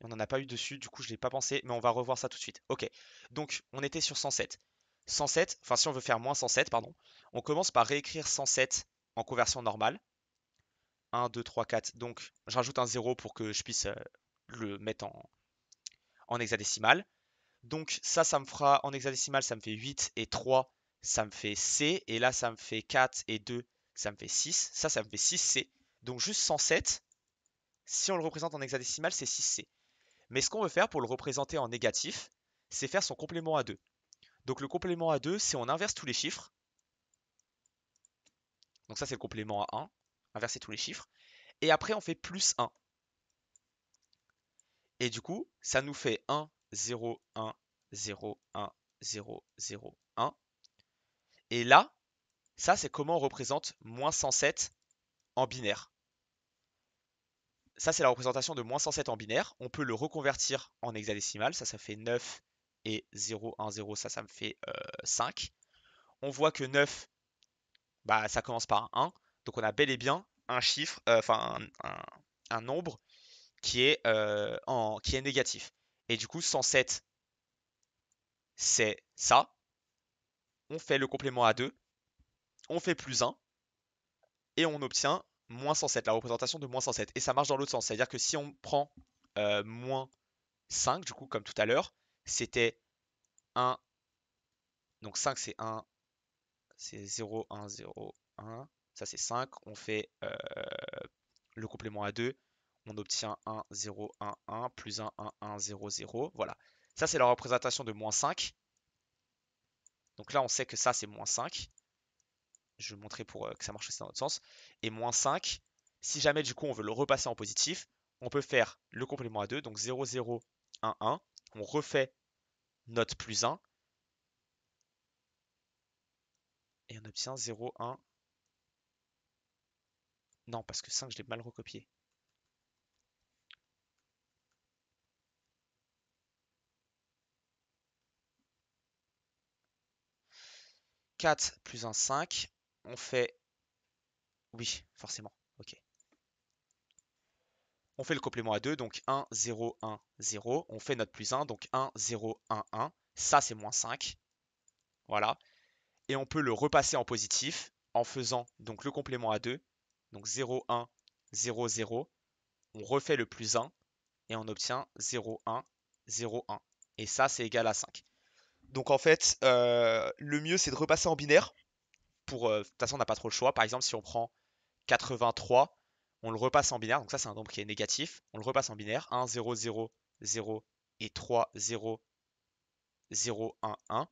On en a pas eu dessus, du coup je l'ai pas pensé, mais on va revoir ça tout de suite. Ok, donc on était sur 107. 107, enfin si on veut faire moins 107, pardon, on commence par réécrire 107 en conversion normale. 1, 2, 3, 4. Donc, je rajoute un 0 pour que je puisse euh, le mettre en, en hexadécimal. Donc ça, ça me fera en hexadécimal, ça me fait 8 et 3, ça me fait C. Et là, ça me fait 4 et 2, ça me fait 6. Ça, ça me fait 6C. Donc juste 107, si on le représente en hexadécimal, c'est 6C. Mais ce qu'on veut faire pour le représenter en négatif, c'est faire son complément à 2. Donc le complément à 2, c'est on inverse tous les chiffres donc ça, c'est le complément à 1. Inverser tous les chiffres. Et après, on fait plus 1. Et du coup, ça nous fait 1, 0, 1, 0, 1, 0, 0, 1. Et là, ça, c'est comment on représente moins 107 en binaire. Ça, c'est la représentation de moins 107 en binaire. On peut le reconvertir en hexadécimal. Ça, ça fait 9 et 0, 1, 0. Ça, ça me fait 5. Euh, on voit que 9, bah, ça commence par 1. Donc on a bel et bien un chiffre, euh, enfin un, nombre qui est, euh, en, qui est négatif. Et du coup, 107, c'est ça. On fait le complément à 2, on fait plus 1, et on obtient moins 107, la représentation de moins 107. Et ça marche dans l'autre sens, c'est-à-dire que si on prend euh, moins 5, du coup, comme tout à l'heure, c'était 1, donc 5 c'est 1, c'est 0, 1, 0, 1. Ça, c'est 5. On fait euh, le complément à 2. On obtient 1, 0, 1, 1, plus 1, 1, 1, 0, 0. Voilà. Ça, c'est la représentation de moins 5. Donc là, on sait que ça, c'est moins 5. Je vais le montrer pour euh, que ça marche aussi dans l'autre sens. Et moins 5, si jamais, du coup, on veut le repasser en positif, on peut faire le complément à 2. Donc 0, 0, 1, 1. On refait notre plus 1. et on obtient 0, 1. Non, parce que 5, je l'ai mal recopié. « 4 plus 1, 5 ». On fait... Oui, forcément. OK. On fait le complément à 2, donc 1, 0, 1, 0. On fait notre plus 1, donc 1, 0, 1, 1. Ça, c'est moins 5. Voilà et on peut le repasser en positif en faisant donc le complément à 2. Donc 0, 1, 0, 0. On refait le plus 1 et on obtient 0, 1, 0, 1. Et ça, c'est égal à 5. Donc en fait, euh, le mieux, c'est de repasser en binaire. Pour, euh, de toute façon, on n'a pas trop le choix. Par exemple, si on prend 83, on le repasse en binaire. Donc ça, c'est un nombre qui est négatif. On le repasse en binaire. 1, 0, 0, 0 et 3, 0, 0, 1, 1.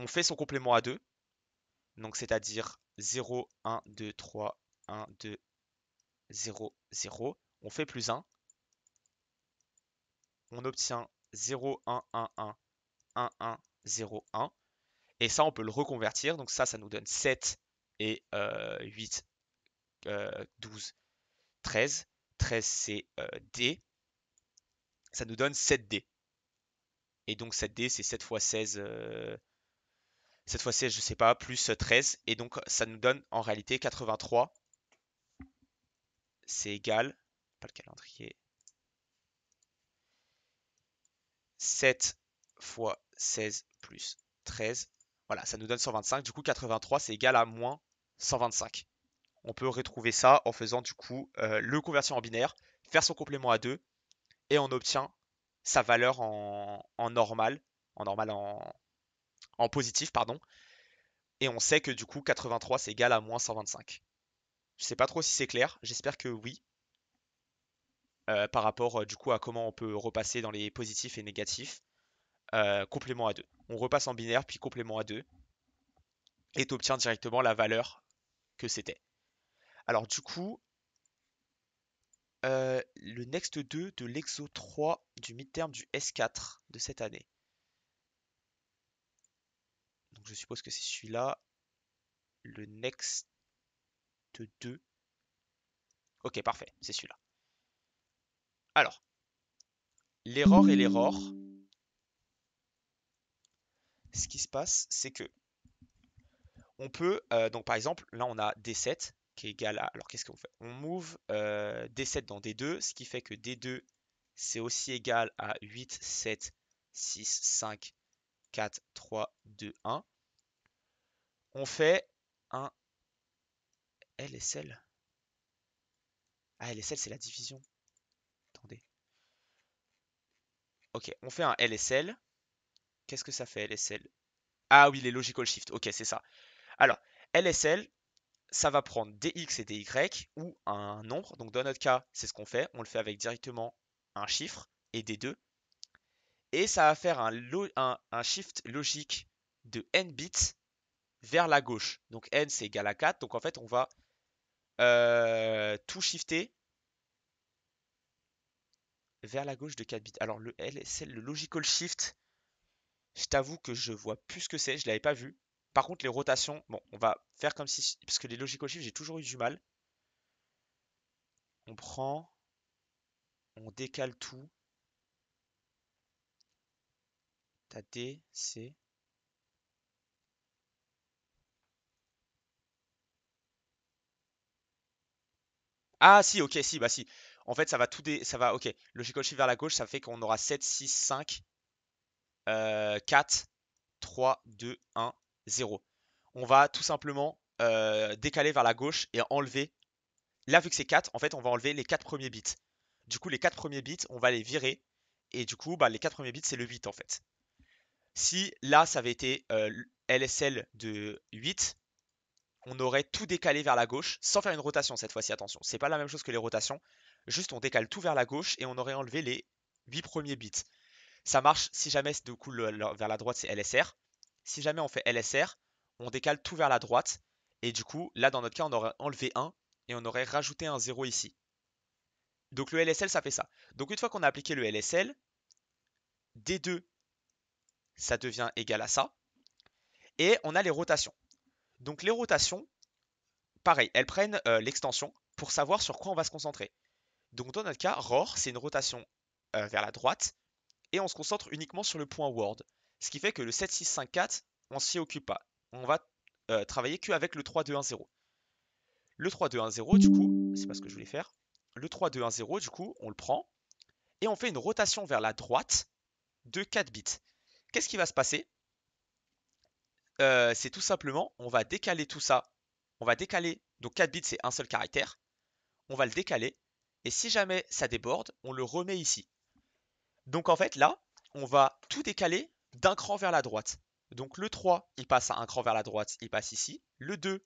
On fait son complément à 2. Donc c'est-à-dire 0, 1, 2, 3, 1, 2, 0, 0. On fait plus 1. On obtient 0, 1, 1, 1, 1, 1, 0, 1. Et ça, on peut le reconvertir. Donc ça, ça nous donne 7 et 8, 12, 13. 13, c'est euh, D. Ça nous donne 7D. Et donc 7D, c'est 7 fois 16, cette fois-ci, je ne sais pas, plus 13. Euh, et donc, ça nous donne en réalité 83. C'est égal, pas le calendrier, 7 fois 16 plus 13. Voilà, ça nous donne 125. Du coup, 83, c'est égal à moins 125. On peut retrouver ça en faisant du coup euh, le conversion en binaire, faire son complément à 2, et on obtient sa valeur en normal, en normal en, en positif, pardon. Et on sait que du coup 83 c'est égal à moins 125. Je sais pas trop si c'est clair, j'espère que oui. Euh, par rapport euh, du coup à comment on peut repasser dans les positifs et négatifs. Euh, complément à 2. On repasse en binaire puis complément à 2. Et tu obtiens directement la valeur que c'était. Alors du coup, le next 2 de l'exo 3 du midterm du S4 de cette année. Donc je suppose que c'est celui-là. Le next 2. Ok, parfait, c'est celui-là. Alors, l'erreur et l'erreur. Ce qui se passe, c'est que on peut, euh, donc par exemple, là on a D7 qui est égal à. Alors qu'est-ce qu'on fait On move euh, D7 dans D2, ce qui fait que D2 c'est aussi égal à 8, 7, 6, 5, 4, 3, 2, 1. On fait un LSL. Ah, LSL, c'est la division. Attendez. Ok, on fait un LSL. Qu'est-ce que ça fait LSL Ah oui, les logical shift. Ok, c'est ça. Alors, LSL, ça va prendre dx et dy ou un nombre. Donc dans notre cas, c'est ce qu'on fait. On le fait avec directement un chiffre et des 2 et ça va faire un, shift logique de n bits vers la gauche. Donc n c'est égal à 4. Donc en fait on va euh, tout shifter vers la gauche de 4 bits. Alors le LSL, le logical shift, je t'avoue que je vois plus ce que c'est, je l'avais pas vu. Par contre les rotations, bon on va faire comme si. Parce que les logical shift j'ai toujours eu du mal. On prend. On décale tout. D, c. Ah si, ok, si, bah si. En fait, ça va tout dé... ça va OK. Le chiffre vers la gauche, ça fait qu'on aura 7 6 5 4 3 2 1 0. On va tout simplement euh, décaler vers la gauche et enlever là vu que c'est 4, en fait, on va enlever les 4 premiers bits. Du coup, les 4 premiers bits, on va les virer et du coup, bah, les 4 premiers bits, c'est le 8 en fait. Si là, ça avait été LSL euh, de 8, on aurait tout décalé vers la gauche, sans faire une rotation cette fois-ci, attention. C'est pas la même chose que les rotations. Juste, on décale tout vers la gauche et on aurait enlevé les 8 premiers bits. Ça marche si jamais, de coup, vers la droite, c'est LSR. Si jamais on fait LSR, on décale tout vers la droite. Et du coup, là, dans notre cas, on aurait enlevé 1 et on aurait rajouté un 0 ici. Donc le LSL, ça fait ça. Donc une fois qu'on a appliqué le LSL, D2 ça devient égal à ça. Et on a les rotations. Donc les rotations, pareil, elles prennent euh, l'extension pour savoir sur quoi on va se concentrer. Donc dans notre cas, ROR, c'est une rotation euh, vers la droite, et on se concentre uniquement sur le point Word. Ce qui fait que le 7654, on s'y occupe pas. On va euh, travailler qu'avec le 3 2 1 0. Le 3 2 1 0, du coup, c'est pas ce que je voulais faire. Le 3210, du coup, on le prend, et on fait une rotation vers la droite de 4 bits. Qu'est-ce qui va se passer euh, C'est tout simplement, on va décaler tout ça. On va décaler, donc 4 bits c'est un seul caractère. On va le décaler. Et si jamais ça déborde, on le remet ici. Donc en fait là, on va tout décaler d'un cran vers la droite. Donc le 3, il passe à un cran vers la droite, il passe ici. Le 2,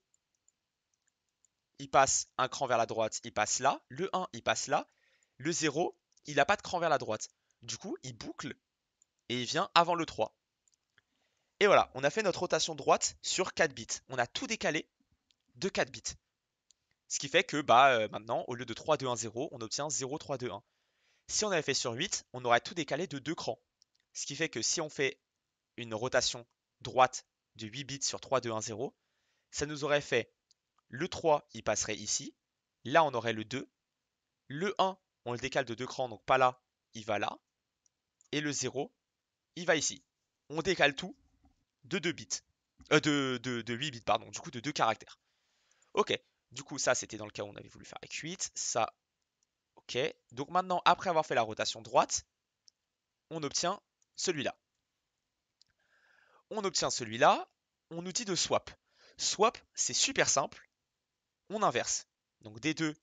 il passe un cran vers la droite, il passe là. Le 1, il passe là. Le 0, il n'a pas de cran vers la droite. Du coup, il boucle et il vient avant le 3. Et voilà, on a fait notre rotation droite sur 4 bits. On a tout décalé de 4 bits. Ce qui fait que bah, euh, maintenant, au lieu de 3, 2, 1, 0, on obtient 0, 3, 2, 1. Si on avait fait sur 8, on aurait tout décalé de 2 crans. Ce qui fait que si on fait une rotation droite de 8 bits sur 3, 2, 1, 0, ça nous aurait fait le 3, il passerait ici. Là, on aurait le 2. Le 1, on le décale de 2 crans, donc pas là, il va là. Et le 0, il va ici. On décale tout de 2 bits. Euh, de, 8 bits, pardon. Du coup, de 2 caractères. Ok. Du coup, ça, c'était dans le cas où on avait voulu faire avec 8. Ça, ok. Donc maintenant, après avoir fait la rotation droite, on obtient celui-là. On obtient celui-là. On nous de swap. Swap, c'est super simple. On inverse. Donc D2,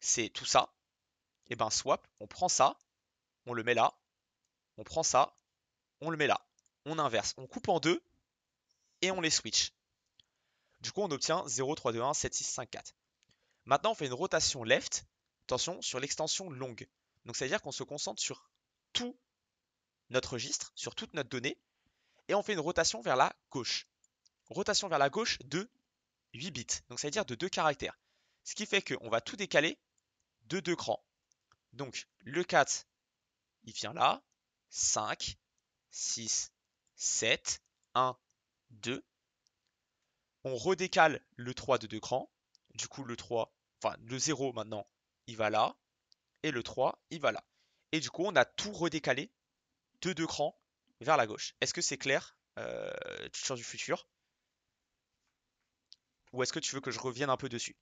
c'est tout ça. Et eh ben swap, on prend ça, on le met là, on prend ça, on le met là. On inverse, on coupe en deux et on les switch. Du coup, on obtient 0, 3, 2, 1, 7, 6, 5, 4. Maintenant, on fait une rotation left, attention, sur l'extension longue. Donc, ça veut dire qu'on se concentre sur tout notre registre, sur toute notre donnée, et on fait une rotation vers la gauche. Rotation vers la gauche de 8 bits, donc ça veut dire de 2 caractères. Ce qui fait qu'on va tout décaler de deux crans. Donc, le 4, il vient là, 5, 6, 7, 1, 2. On redécale le 3 de 2 crans. Du coup, le 3, enfin le 0 maintenant, il va là. Et le 3, il va là. Et du coup, on a tout redécalé de 2 crans vers la gauche. Est-ce que c'est clair, euh, du futur Ou est-ce que tu veux que je revienne un peu dessus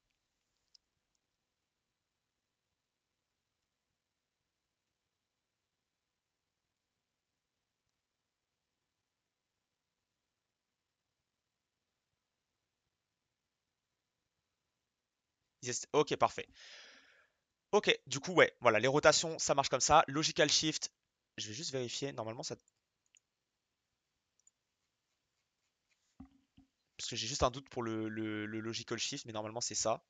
Ok, parfait. Ok, du coup, ouais, voilà, les rotations, ça marche comme ça. Logical shift, je vais juste vérifier. Normalement, ça... Parce que j'ai juste un doute pour le, le, logical shift, mais normalement, c'est ça.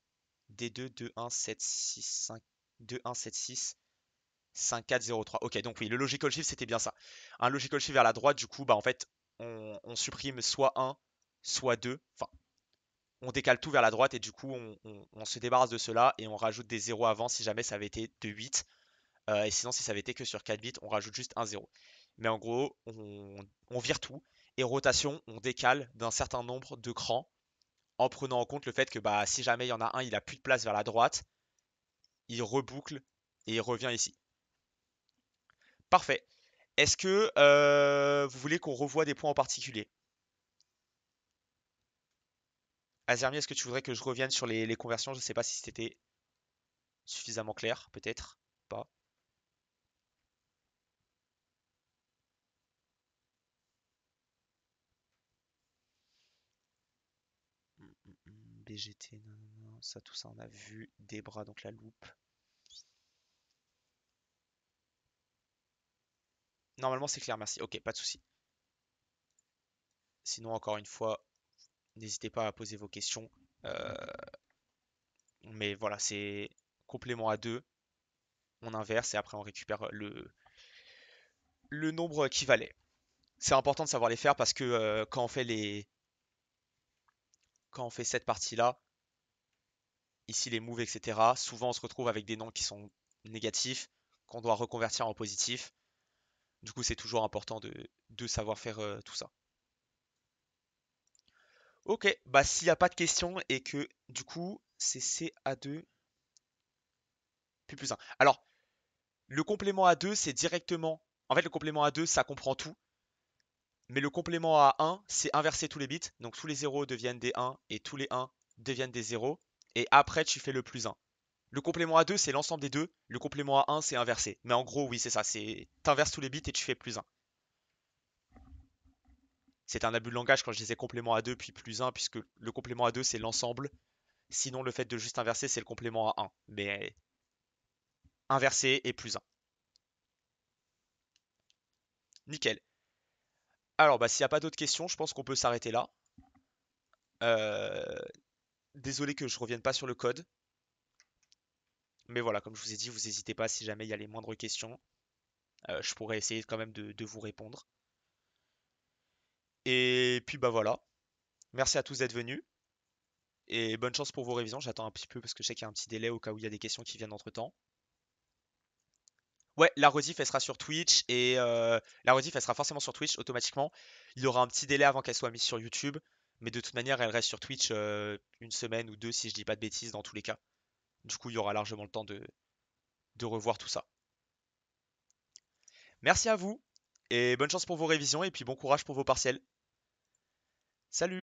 D2, 2, 1, 7, 6, 5, 2, 1, 7, 6, 5, 4, 0, 3. Ok, donc oui, le logical shift, c'était bien ça. Un logical shift vers la droite, du coup, bah en fait, on, on supprime soit 1, soit 2. Enfin, on décale tout vers la droite et du coup on, se débarrasse de cela et on rajoute des zéros avant si jamais ça avait été de 8. Euh, et sinon si ça avait été que sur 4 bits, on rajoute juste un 0. Mais en gros, on, vire tout et rotation, on décale d'un certain nombre de crans en prenant en compte le fait que bah, si jamais il y en a un, il a plus de place vers la droite, il reboucle et il revient ici. Parfait. Est-ce que euh, vous voulez qu'on revoie des points en particulier Azermi, est-ce que tu voudrais que je revienne sur les, conversions Je ne sais pas si c'était suffisamment clair, peut-être pas. Mm, mm, mm, BGT, non, non, non, ça, tout ça, on a vu. Des bras, donc la loupe. Normalement, c'est clair, merci. Ok, pas de souci. Sinon, encore une fois, N'hésitez pas à poser vos questions. Euh, mais voilà, c'est complément à 2. On inverse et après on récupère le, le nombre qui valait. C'est important de savoir les faire parce que euh, quand on fait les. Quand on fait cette partie-là, ici les moves, etc. Souvent on se retrouve avec des noms qui sont négatifs, qu'on doit reconvertir en positif. Du coup c'est toujours important de, savoir faire euh, tout ça. Ok, bah s'il n'y a pas de question et que du coup c'est CA2 plus plus 1. Alors, le complément A2 c'est directement... En fait le complément A2 ça comprend tout. Mais le complément A1 c'est inverser tous les bits. Donc tous les 0 deviennent des 1 et tous les 1 deviennent des 0. Et après tu fais le plus 1. Le complément A2 c'est l'ensemble des deux. Le complément A1 c'est inversé. Mais en gros oui c'est ça. C'est t'inverses tous les bits et tu fais plus 1. C'est un abus de langage quand je disais complément à 2 puis plus 1, puisque le complément à 2 c'est l'ensemble. Sinon, le fait de juste inverser, c'est le complément à 1. Mais inverser et plus 1. Nickel. Alors, bah, s'il n'y a pas d'autres questions, je pense qu'on peut s'arrêter là. Euh, désolé que je ne revienne pas sur le code. Mais voilà, comme je vous ai dit, vous n'hésitez pas si jamais il y a les moindres questions. Euh, je pourrais essayer quand même de vous répondre. Et puis bah voilà. Merci à tous d'être venus. Et bonne chance pour vos révisions. J'attends un petit peu parce que je sais qu'il y a un petit délai au cas où il y a des questions qui viennent entre temps. Ouais, la rediff elle sera sur Twitch et euh, la elle sera forcément sur Twitch automatiquement. Il y aura un petit délai avant qu'elle soit mise sur YouTube, mais de toute manière elle reste sur Twitch euh, une semaine ou deux si je dis pas de bêtises dans tous les cas. Du coup il y aura largement le temps de, de revoir tout ça. Merci à vous et bonne chance pour vos révisions et puis bon courage pour vos partiels. Salut